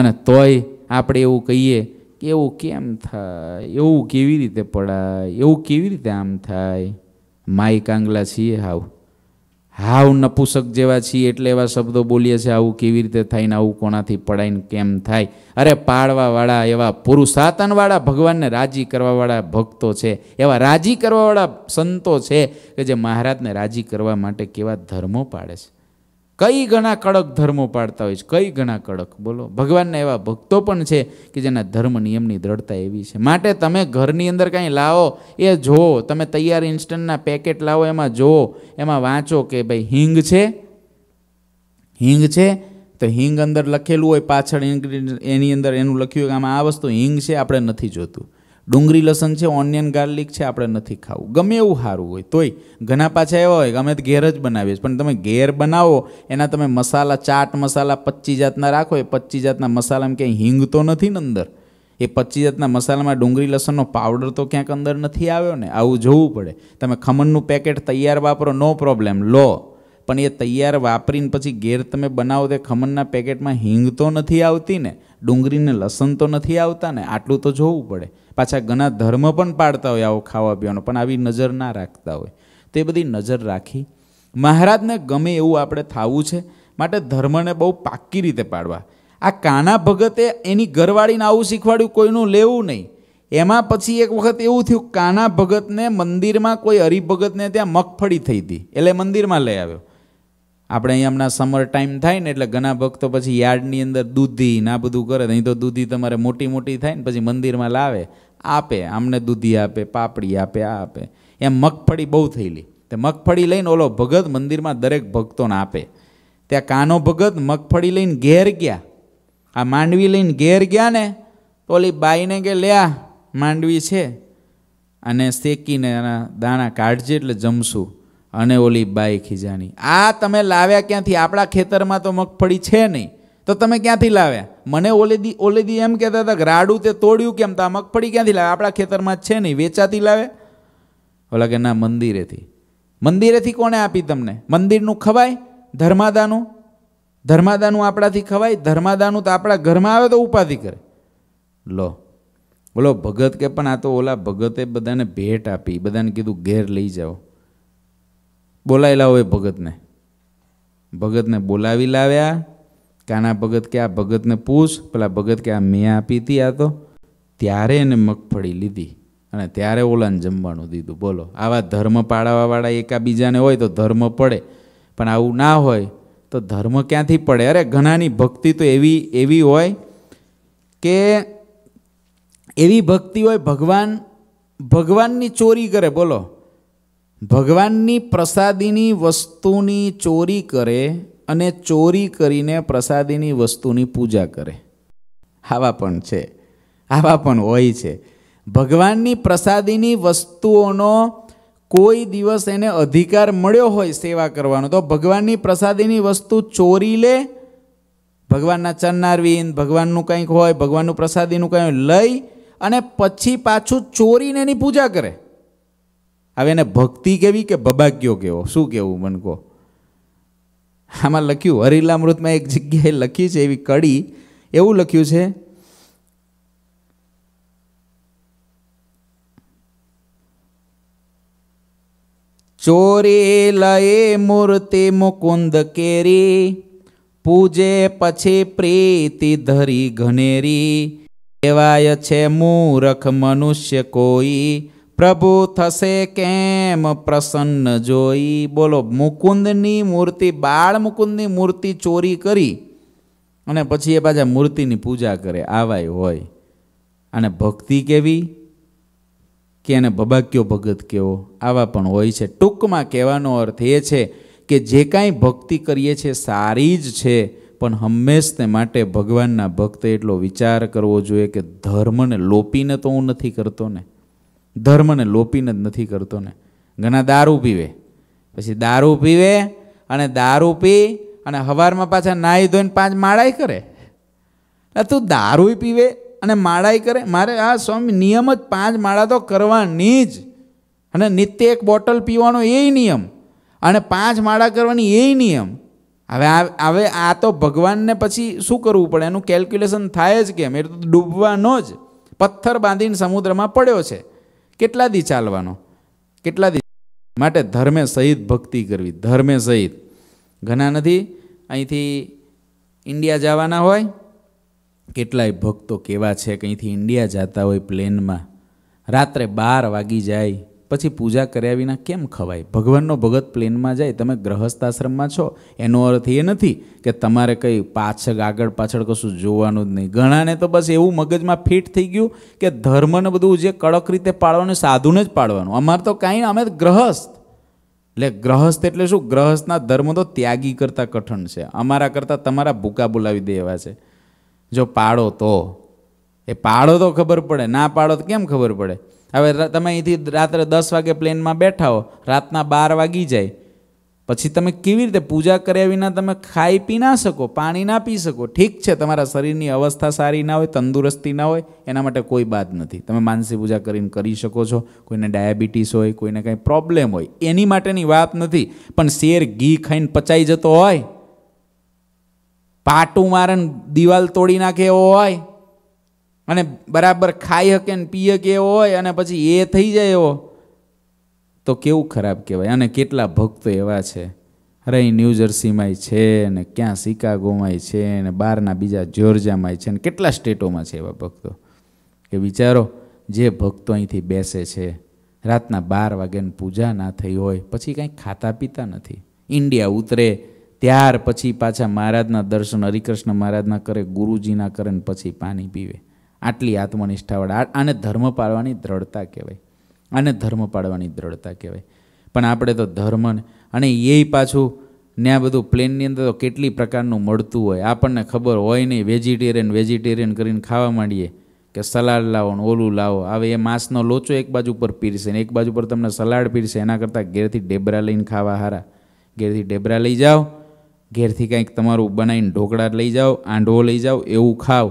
અને તોય આપણે એવું કહીએ કે એવું કેમ થાય એવું કેવી રીતે પડાય એવું કેવી રીતે આમ થાય માય કાંગલા છીએ હાવ હાવ નપુસક જેવા છીએ એટલે એવા શબ્દો બોલીએ છીએ આવું કેવી રીતે થાય ને આવું કોનાથી પડાઈને કેમ થાય અરે પાડવાવાળા એવા પુરુષાતનવાળા ભગવાનને રાજી કરવાવાળા ભક્તો છે એવા રાજી કરવાવાળા સંતો છે કે જે મહારાજને રાજી કરવા માટે કેવા ધર્મો પાડે છે કઈ ઘણા કડક ધર્મો પાડતા હોય છે કઈ ઘણા કડક બોલો ભગવાનના એવા ભક્તો પણ છે કે જેના ધર્મ નિયમની દ્રઢતા એવી છે માટે તમે ઘરની અંદર કાંઈ લાવો એ જુઓ તમે તૈયાર ઇન્સ્ટન્ટના પેકેટ લાવો એમાં જુઓ એમાં વાંચો કે ભાઈ હિંગ છે હિંગ છે તો હિંગ અંદર લખેલું હોય પાછળ એની અંદર એનું લખ્યું હોય કે આમાં આ વસ્તુ હિંગ છે આપણે નથી જોતું ડુંગળી લસણ છે ઓનિયન ગાર્લિક છે આપણે નથી ખાવું ગમે એવું સારું હોય તોય ઘણા પાછા એવા હોય કે અમે તો ઘેર જ બનાવીએ પણ તમે ઘેર બનાવો એના તમે મસાલા ચાટ મસાલા પચીસ જાતના રાખો એ પચીસ જાતના મસાલામાં ક્યાંય હિંગ તો નથી ને અંદર એ પચીસ જાતના મસાલામાં ડુંગળી લસણનો પાવડર તો ક્યાંક અંદર નથી આવ્યો ને આવું જોવું પડે તમે ખમણનું પેકેટ તૈયાર વાપરો નો પ્રોબ્લેમ લો પણ એ તૈયાર વાપરીને પછી ઘેર તમે બનાવો તે ખમણના પેકેટમાં હિંગ તો નથી આવતી ને ડુંગળીને લસણ તો નથી આવતા ને આટલું તો જોવું પડે પાછા ઘણા ધર્મ પણ પાડતા હોય આવો ખાવા પીવાનો પણ આવી નજર ના રાખતા હોય તે બધી નજર રાખી મહારાજને ગમે એવું આપણે થવું છે માટે ધર્મને બહુ પાક્કી રીતે પાડવા આ કાના ભગતે એની ઘરવાળીને આવું શીખવાડ્યું કોઈનું લેવું નહીં એમાં પછી એક વખત એવું થયું કાના ભગતને મંદિરમાં કોઈ હરિભગતને ત્યાં મગફળી થઈ હતી એટલે મંદિરમાં લઈ આવ્યો આપણે અહીંયા હમણાં સમર ટાઈમ થાય ને એટલે ઘણા ભક્તો પછી યાર્ડની અંદર દૂધી ને આ બધું કરે અહીં તો દૂધી તમારે મોટી મોટી થાય ને પછી મંદિરમાં લાવે આપે આમને દૂધી આપે પાપડી આપે આ આપે એમ મગફળી બહુ થયેલી તે મગફળી લઈને ઓલો ભગત મંદિરમાં દરેક ભક્તોને આપે ત્યાં કાનો ભગત મગફળી લઈને ઘેર ગયા આ માંડવી લઈને ઘેર ગયા ને તો ઓલી બાઈને કે લ્યા માંડવી છે અને શેકીને એના દાણા કાઢજે એટલે જમશું અને ઓલી બાઈ ખીજાણી આ તમે લાવ્યા ક્યાંથી આપણા ખેતરમાં તો મગફળી છે નહીં તો તમે ક્યાંથી લાવ્યા મને ઓલેદી ઓલેદી એમ કહેતા હતા કે રાડું તે તોડ્યું કેમ તો આ મગફળી ક્યાંથી લાવે આપણા ખેતરમાં છે નહીં વેચાતી લાવે ઓલા કે ના મંદિરેથી મંદિરેથી કોણે આપી તમને મંદિરનું ખવાય ધર્માદાનું ધર્માદાનું આપણાથી ખવાય ધર્માદાનું તો આપણા ઘરમાં આવે તો ઉપાધિ કરે લો બોલો ભગત કે પણ આ તો ઓલા ભગતે બધાને ભેટ આપી બધાને કીધું ઘેર લઈ જાઓ બોલાયેલા હોય ભગતને ભગતને બોલાવી લાવ્યા કાના ભગત કે આ ભગતને પૂછ પેલા ભગત કે આ મેં આપી હતી આ તો ત્યારે એને મગફળી લીધી અને ત્યારે ઓલાને જમવાનું દીધું બોલો આવા ધર્મ પાળાવાવાળા એકાબીજાને હોય તો ધર્મ પડે પણ આવું ના હોય તો ધર્મ ક્યાંથી પડે અરે ઘણાની ભક્તિ તો એવી એવી હોય કે એવી ભક્તિ હોય ભગવાન ભગવાનની ચોરી કરે બોલો ભગવાનની પ્રસાદીની વસ્તુની ચોરી કરે અને ચોરી કરીને પ્રસાદીની વસ્તુની પૂજા કરે આવા પણ છે આવા પણ હોય છે ભગવાનની પ્રસાદીની વસ્તુઓનો કોઈ દિવસ એને અધિકાર મળ્યો હોય સેવા કરવાનો તો ભગવાનની પ્રસાદીની વસ્તુ ચોરી લે ભગવાનના ચરનારવીન ભગવાનનું કંઈક હોય ભગવાનનું પ્રસાદીનું કંઈ લઈ અને પછી પાછું ચોરીને એની પૂજા કરે હવે એને ભક્તિ કેવી કે ભબાક્યો કેવો શું કેવું મને કહો આમાં લખ્યું હરિલામૃતમાં એક જગ્યાએ લખ્યું છે એવી કડી એવું લખ્યું છે ચોરી લયે મૂર્તિ મુકુંદ કેરી પૂજે પછી પ્રીતિ ધરી ઘનેરી કહેવાય છે મૂરખ મનુષ્ય કોઈ પ્રભુ થશે કેમ પ્રસન્ન જોઈ બોલો મુકુંદની મૂર્તિ બાળ મુકુંદની મૂર્તિ ચોરી કરી અને પછી એ પાછા મૂર્તિની પૂજા કરે આવાય હોય અને ભક્તિ કેવી કે એને ભબાક્યો ભગત કેવો આવા પણ હોય છે ટૂંકમાં કહેવાનો અર્થ એ છે કે જે કાંઈ ભક્તિ કરીએ છીએ સારી જ છે પણ હંમેશ તે માટે ભગવાનના ભક્તે એટલો વિચાર કરવો જોઈએ કે ધર્મને લોપીને તો હું નથી કરતો ને ધર્મને લોપીને જ નથી કરતો ને ઘણા દારૂ પીવે પછી દારૂ પીવે અને દારૂ પી અને હવારમાં પાછા નાહી ધોઈને પાંચ માળાઈ કરે તું દારૂય પીવે અને માળાઈ કરે મારે આ સ્વામી નિયમ જ પાંચ માળા તો કરવાની જ અને નિત્ય એક બોટલ પીવાનો એ નિયમ અને પાંચ માળા કરવાની એ નિયમ હવે આ હવે આ તો ભગવાનને પછી શું કરવું પડે એનું કેલ્ક્યુલેશન થાય જ કેમ એ તો ડૂબવાનો જ પથ્થર બાંધીને સમુદ્રમાં પડ્યો છે કેટલા દી ચાલવાનો કેટલા દી માટે ધર્મે સહિત ભક્તિ કરવી ધર્મે સહિત ઘણા નથી અહીંથી ઇન્ડિયા જવાના હોય કેટલાય ભક્તો કેવા છે કે અહીંથી ઇન્ડિયા જતા હોય પ્લેનમાં રાત્રે બાર વાગી જાય પછી પૂજા કર્યા વિના કેમ ખવાય ભગવાનનો ભગત પ્લેનમાં જાય તમે ગ્રહસ્થ આશ્રમમાં છો એનો અર્થ એ નથી કે તમારે કંઈ પાછળ આગળ પાછળ કશું જોવાનું જ નહીં ઘણાને તો બસ એવું મગજમાં ફિટ થઈ ગયું કે ધર્મને બધું જે કડક રીતે પાળવાનું સાધુને જ પાળવાનું અમારે તો કાંઈ અમે ગ્રહસ્થ એટલે ગ્રહસ્થ એટલે શું ગ્રહસ્થના ધર્મ તો ત્યાગી કરતાં કઠણ છે અમારા કરતાં તમારા ભૂકા બોલાવી દે એવા છે જો પાળો તો એ પાળો તો ખબર પડે ના પાડો તો કેમ ખબર પડે હવે તમે અહીંથી રાત્રે દસ વાગે પ્લેનમાં બેઠા હો રાતના બાર વાગી જાય પછી તમે કેવી રીતે પૂજા કર્યા વિના તમે ખાઈ પી ના શકો પાણી ના પી શકો ઠીક છે તમારા શરીરની અવસ્થા સારી ના હોય તંદુરસ્તી ના હોય એના માટે કોઈ બાદ નથી તમે માનસી પૂજા કરીને કરી શકો છો કોઈને ડાયાબિટીસ હોય કોઈને કંઈ પ્રોબ્લેમ હોય એની માટેની વાત નથી પણ શેર ઘી ખાઈને પચાઈ જતો હોય પાટું મારે દિવાલ તોડી નાખે એવો હોય અને બરાબર ખાઈ શકે ને પી શકે એવો હોય અને પછી એ થઈ જાય એવો તો કેવું ખરાબ કહેવાય અને કેટલા ભક્તો એવા છે અરે અહીં ન્યૂજર્સીમાંય છે ને ક્યાં શિકાગોમાંય છે ને બહારના બીજા જ્યોર્જિયામાંય છે ને કેટલા સ્ટેટોમાં છે એવા ભક્તો કે વિચારો જે ભક્તો અહીંથી બેસે છે રાતના બાર વાગ્યાની પૂજા ના થઈ હોય પછી કાંઈ ખાતા પીતા નથી ઇન્ડિયા ઉતરે ત્યાર પછી પાછા મહારાજના દર્શન હરિકૃષ્ણ મહારાજના કરે ગુરુજીના કરે ને પછી પાણી પીવે આટલી આત્મનિષ્ઠાવાળા આને ધર્મ પાળવાની દ્રઢતા કહેવાય આને ધર્મ પાળવાની દ્રઢતા કહેવાય પણ આપણે તો ધર્મ અને એ પાછું ત્યાં બધું પ્લેનની અંદર તો કેટલી પ્રકારનું મળતું હોય આપણને ખબર હોય નહીં વેજીટેરિયન વેજીટેરિયન કરીને ખાવા માંડીએ કે સલાડ લાવો ને ઓલું લાવો હવે એ માંસનો લોચો એક બાજુ પર પીરશે ને એક બાજુ પર તમને સલાડ પીરશે એના કરતાં ઘેરથી ડેબરા લઈને ખાવા હારા ઘેરથી ડેબરા લઈ જાઓ ઘેરથી કંઈક તમારું બનાવીને ઢોકળા લઈ જાઓ આંડવો લઈ જાઓ એવું ખાવ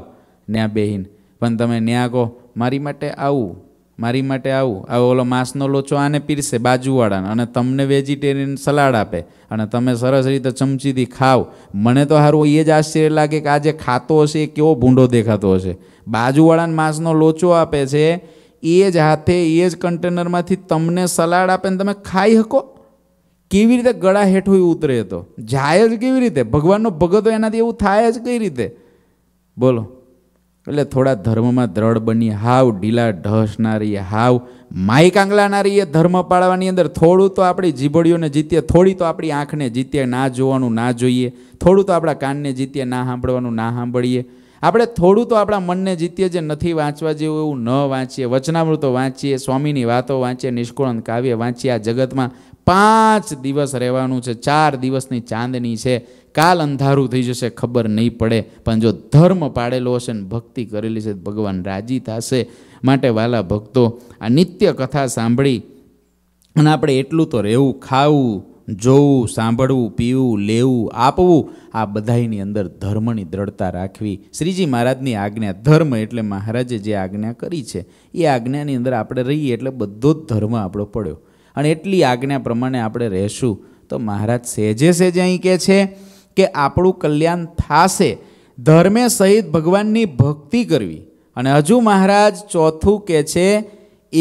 ને આ બેહીને પણ તમે ન્યા કહો મારી માટે આવું મારી માટે આવું હવે ઓલો માંસનો લોચો આને પીરશે બાજુવાળાને અને તમને વેજીટેરિયન સલાડ આપે અને તમે સરસ રીતે ચમચીથી ખાવ મને તો સારું એ જ આશ્ચર્ય લાગે કે આ જે ખાતો હશે એ કેવો ભૂંડો દેખાતો હશે બાજુવાળાને માંસનો લોચો આપે છે એ જ હાથે એ જ કન્ટેનરમાંથી તમને સલાડ આપે ને તમે ખાઈ શકો કેવી રીતે ગળા હેઠો ઉતરે તો જાય જ કેવી રીતે ભગવાનનો ભગતો એનાથી એવું થાય જ કઈ રીતે બોલો એટલે થોડા ધર્મમાં દ્રઢ બની હાવ ઢીલા ઢસનારી હાવ માય કાંગલાનારી એ ધર્મ પાળવાની અંદર થોડું તો આપણી જીભડીઓને જીતીએ થોડી તો આપણી આંખને જીતીએ ના જોવાનું ના જોઈએ થોડું તો આપણા કાનને જીતીએ ના સાંભળવાનું ના સાંભળીએ આપણે થોડું તો આપણા મનને જીતીએ જે નથી વાંચવા જેવું એવું ન વાંચીએ વચનામૃતો વાંચીએ સ્વામીની વાતો વાંચીએ નિષ્કુળંત કાવ્ય વાંચીએ આ જગતમાં પાંચ દિવસ રહેવાનું છે ચાર દિવસની ચાંદની છે કાલ અંધારું થઈ જશે ખબર નહીં પડે પણ જો ધર્મ પાડેલો હશે ને ભક્તિ કરેલી છે ભગવાન રાજી થશે માટે વાલા ભક્તો આ નિત્ય કથા સાંભળી અને આપણે એટલું તો રહેવું ખાવું જોવું સાંભળવું પીવું લેવું આપવું આ બધાની અંદર ધર્મની દ્રઢતા રાખવી શ્રીજી મહારાજની આજ્ઞા ધર્મ એટલે મહારાજે જે આજ્ઞા કરી છે એ આજ્ઞાની અંદર આપણે રહીએ એટલે બધો જ ધર્મ આપણો પડ્યો અને એટલી આજ્ઞા પ્રમાણે આપણે રહેશું તો મહારાજ સહેજે સહેજે અહીં કહે છે કે આપણું કલ્યાણ થાશે ધર્મે સહિત ભગવાનની ભક્તિ કરવી અને હજુ મહારાજ ચોથું કે છે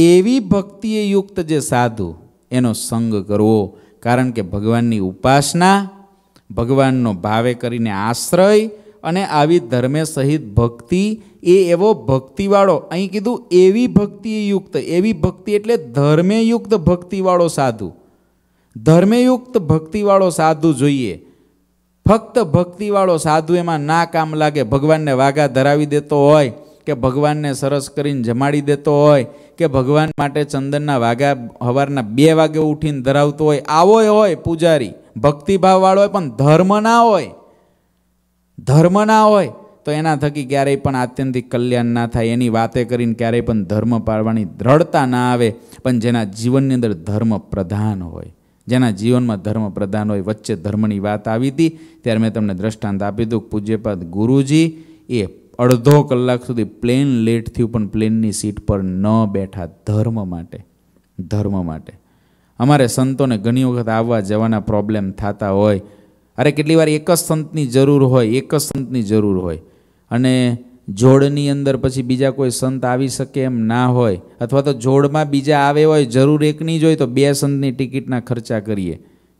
એવી ભક્તિએ યુક્ત જે સાધુ એનો સંગ કરવો કારણ કે ભગવાનની ઉપાસના ભગવાનનો ભાવે કરીને આશ્રય અને આવી ધર્મે સહિત ભક્તિ એ એવો ભક્તિવાળો અહીં કીધું એવી ભક્તિએ યુક્ત એવી ભક્તિ એટલે ધર્મે યુક્ત ભક્તિવાળો સાધુ ધર્મેયુક્ત ભક્તિવાળો સાધુ જોઈએ ફક્ત ભક્તિવાળો સાધુ એમાં ના કામ લાગે ભગવાનને વાઘા ધરાવી દેતો હોય કે ભગવાનને સરસ કરીને જમાડી દેતો હોય કે ભગવાન માટે ચંદનના વાઘા હવારના બે વાગે ઉઠીને ધરાવતો હોય આવોય હોય પૂજારી ભક્તિભાવવાળો હોય પણ ધર્મ ના હોય ધર્મ ના હોય તો એના થકી ક્યારેય પણ આત્યંતિક કલ્યાણ ના થાય એની વાતે કરીને ક્યારેય પણ ધર્મ પાળવાની દ્રઢતા ના આવે પણ જેના જીવનની અંદર ધર્મ પ્રધાન હોય જેના જીવનમાં ધર્મ પ્રધાન હોય વચ્ચે ધર્મની વાત આવી હતી ત્યારે મેં તમને દ્રષ્ટાંત આપી હતું પૂજ્યપદ ગુરુજી એ અડધો કલાક સુધી પ્લેન લેટથી પણ પ્લેનની સીટ પર ન બેઠા ધર્મ માટે ધર્મ માટે અમારે સંતોને ઘણી વખત આવવા જવાના પ્રોબ્લેમ થતા હોય અરે કેટલી વાર એક જ સંતની જરૂર હોય એક જ સંતની જરૂર હોય અને જોડની અંદર પછી બીજા કોઈ સંત આવી શકે એમ ના હોય અથવા તો જોડમાં બીજા આવે હોય જરૂર એકની જ હોય તો બે સંતની ટિકિટના ખર્ચા કરીએ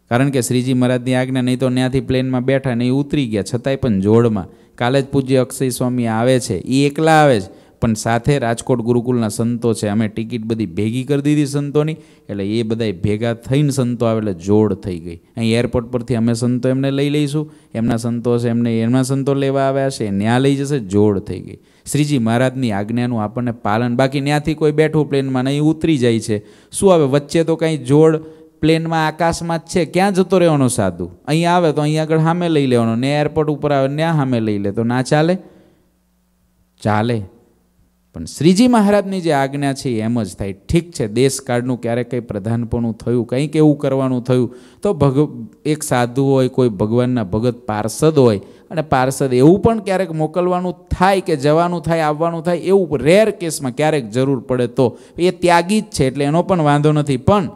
કારણ કે શ્રીજી મહારાજની આજ્ઞા નહીં તો ત્યાંથી પ્લેનમાં બેઠા નહીં ઉતરી ગયા છતાંય પણ જોડમાં કાલે જ પૂજ્ય અક્ષય સ્વામી આવે છે એ એકલા આવે છે પણ સાથે રાજકોટ ગુરુકુલના સંતો છે અમે ટિકિટ બધી ભેગી કરી દીધી સંતોની એટલે એ બધા ભેગા થઈને સંતો આવે એટલે જોડ થઈ ગઈ અહીં એરપોર્ટ પરથી અમે સંતો એમને લઈ લઈશું એમના સંતો છે એમને એમના સંતો લેવા આવ્યા છે ત્યાં લઈ જશે જોડ થઈ ગઈ શ્રીજી મહારાજની આજ્ઞાનું આપણને પાલન બાકી ત્યાંથી કોઈ બેઠું પ્લેનમાં નહીં ઉતરી જાય છે શું આવે વચ્ચે તો કાંઈ જોડ પ્લેનમાં આકાશમાં જ છે ક્યાં જતો રહેવાનો સાધુ અહીં આવે તો અહીં આગળ સામે લઈ લેવાનો ને એરપોર્ટ ઉપર આવે ત્યાં સામે લઈ લે તો ના ચાલે ચાલે પણ શ્રીજી મહારાજની જે આજ્ઞા છે એમ જ થાય ઠીક છે દેશકાળનું ક્યારેક કંઈ પ્રધાનપણું થયું કંઈક એવું કરવાનું થયું તો ભગ એક સાધુ હોય કોઈ ભગવાનના ભગત પાર્ષદ હોય અને પાર્ષદ એવું પણ ક્યારેક મોકલવાનું થાય કે જવાનું થાય આવવાનું થાય એવું રેર કેસમાં ક્યારેક જરૂર પડે તો એ ત્યાગી જ છે એટલે એનો પણ વાંધો નથી પણ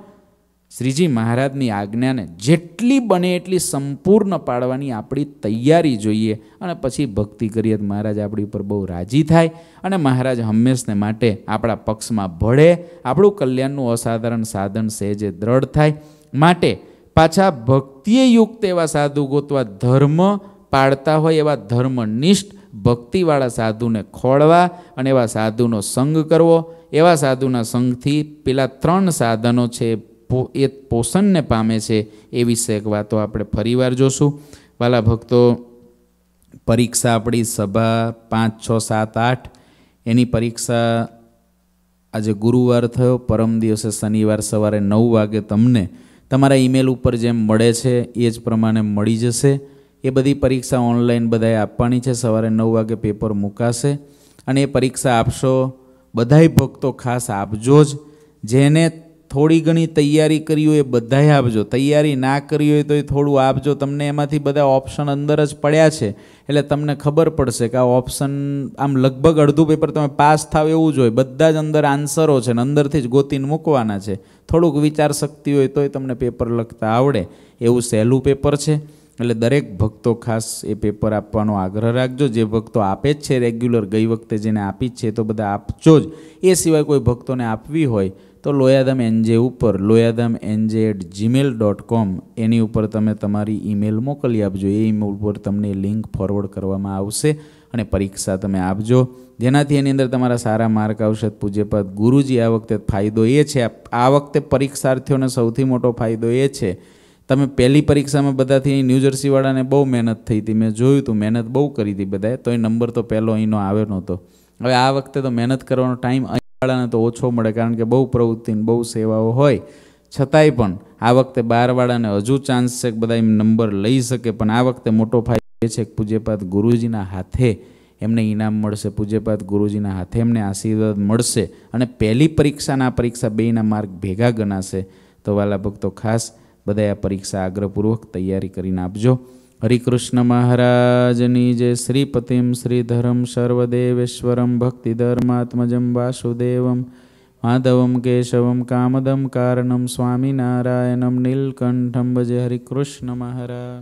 શ્રીજી મહારાજની આજ્ઞાને જેટલી બને એટલી સંપૂર્ણ પાડવાની આપણી તૈયારી જોઈએ અને પછી ભક્તિ કરીએ તો મહારાજ આપણી ઉપર બહુ રાજી થાય અને મહારાજ હંમેશને માટે આપણા પક્ષમાં ભળે આપણું કલ્યાણનું અસાધારણ સાધન સહેજે દ્રઢ થાય માટે પાછા ભક્તિએ યુક્ત એવા સાધુ ગોતવા ધર્મ પાળતા હોય એવા ધર્મનિષ્ઠ ભક્તિવાળા સાધુને ખોળવા અને એવા સાધુનો સંગ કરવો એવા સાધુના સંઘથી પેલા ત્રણ સાધનો છે એ પોષણને પામે છે એ વિષયક વાતો આપણે ફરીવાર જોશું વાલા ભક્તો પરીક્ષા આપણી સભા પાંચ છ સાત આઠ એની પરીક્ષા આજે ગુરુવાર થયો પરમ દિવસે શનિવાર સવારે નવ વાગે તમને તમારા ઈમેલ ઉપર જેમ મળે છે એ જ પ્રમાણે મળી જશે એ બધી પરીક્ષા ઓનલાઈન બધાએ આપવાની છે સવારે નવ વાગે પેપર મૂકાશે અને એ પરીક્ષા આપશો બધાય ભક્તો ખાસ આપજો જ જેને થોડી ઘણી તૈયારી કરી હોય એ બધાએ આપજો તૈયારી ના કરી હોય તો એ થોડું આપજો તમને એમાંથી બધા ઓપ્શન અંદર જ પડ્યા છે એટલે તમને ખબર પડશે કે આ ઓપ્શન આમ લગભગ અડધું પેપર તમે પાસ થાવ એવું જ હોય બધા જ અંદર આન્સરો છે ને અંદરથી જ ગોતીને મૂકવાના છે થોડુંક વિચાર શક્તિ હોય તોય તમને પેપર લખતા આવડે એવું સહેલું પેપર છે એટલે દરેક ભક્તો ખાસ એ પેપર આપવાનો આગ્રહ રાખજો જે ભક્તો આપે જ છે રેગ્યુલર ગઈ વખતે જેને આપી જ છે તો બધા આપજો જ એ સિવાય કોઈ ભક્તોને આપવી હોય તો લોયાદમ એનજે ઉપર લોયાદમ NJ at Gmail dot com એની ઉપર તમે તમારી ઈમેલ મોકલી આપજો એ ઈમેલ ઉપર તમને લિંક ફોરવર્ડ કરવામાં આવશે અને પરીક્ષા તમે આપજો જેનાથી એની અંદર તમારા સારા માર્ક આવશે પૂજ્યપદ ગુરુજી આ વખતે ફાયદો એ છે આ વખતે પરીક્ષાર્થીઓને સૌથી મોટો ફાયદો એ છે તમે પહેલી પરીક્ષામાં બધાથી ન્યૂજર્સીવાળાને બહુ મહેનત થઈ હતી મેં જોયું હતું મહેનત બહુ કરી હતી બધાએ તો એ નંબર તો પહેલો અહીંનો આવ્યો નહોતો હવે આ વખતે તો મહેનત કરવાનો ટાઈમ વાળાને તો ઓછો મળે કારણ કે બહુ પ્રવૃત્તિને બહુ સેવાઓ હોય છતાંય પણ આ વખતે બારવાળાને હજુ ચાન્સ છે કે બધા એમ નંબર લઈ શકે પણ આ વખતે મોટો ફાયદો એ છે કે પૂજ્યપાત ગુરુજીના હાથે એમને ઇનામ મળશે પૂજ્યપાત ગુરુજીના હાથે એમને આશીર્વાદ મળશે અને પહેલી પરીક્ષાના પરીક્ષા બેના માર્ક ભેગા ગણાશે તો વાલા ભક્તો ખાસ બધા આ પરીક્ષા આગ્રહપૂર્વક તૈયારી કરીને આપજો હરિકૃષ્ણ મહારાજની જે શ્રીપતિમ શ્રીધરમ સર્વદેવેશ્વરમ ભક્તિધર્માત્મજમ વાસુદેવમ માધવમ કેશવમ કામદમ કારણમ સ્વામિનારાયણમ નીલકંઠમ ભજે હરિકૃષ્ણ મહારાજ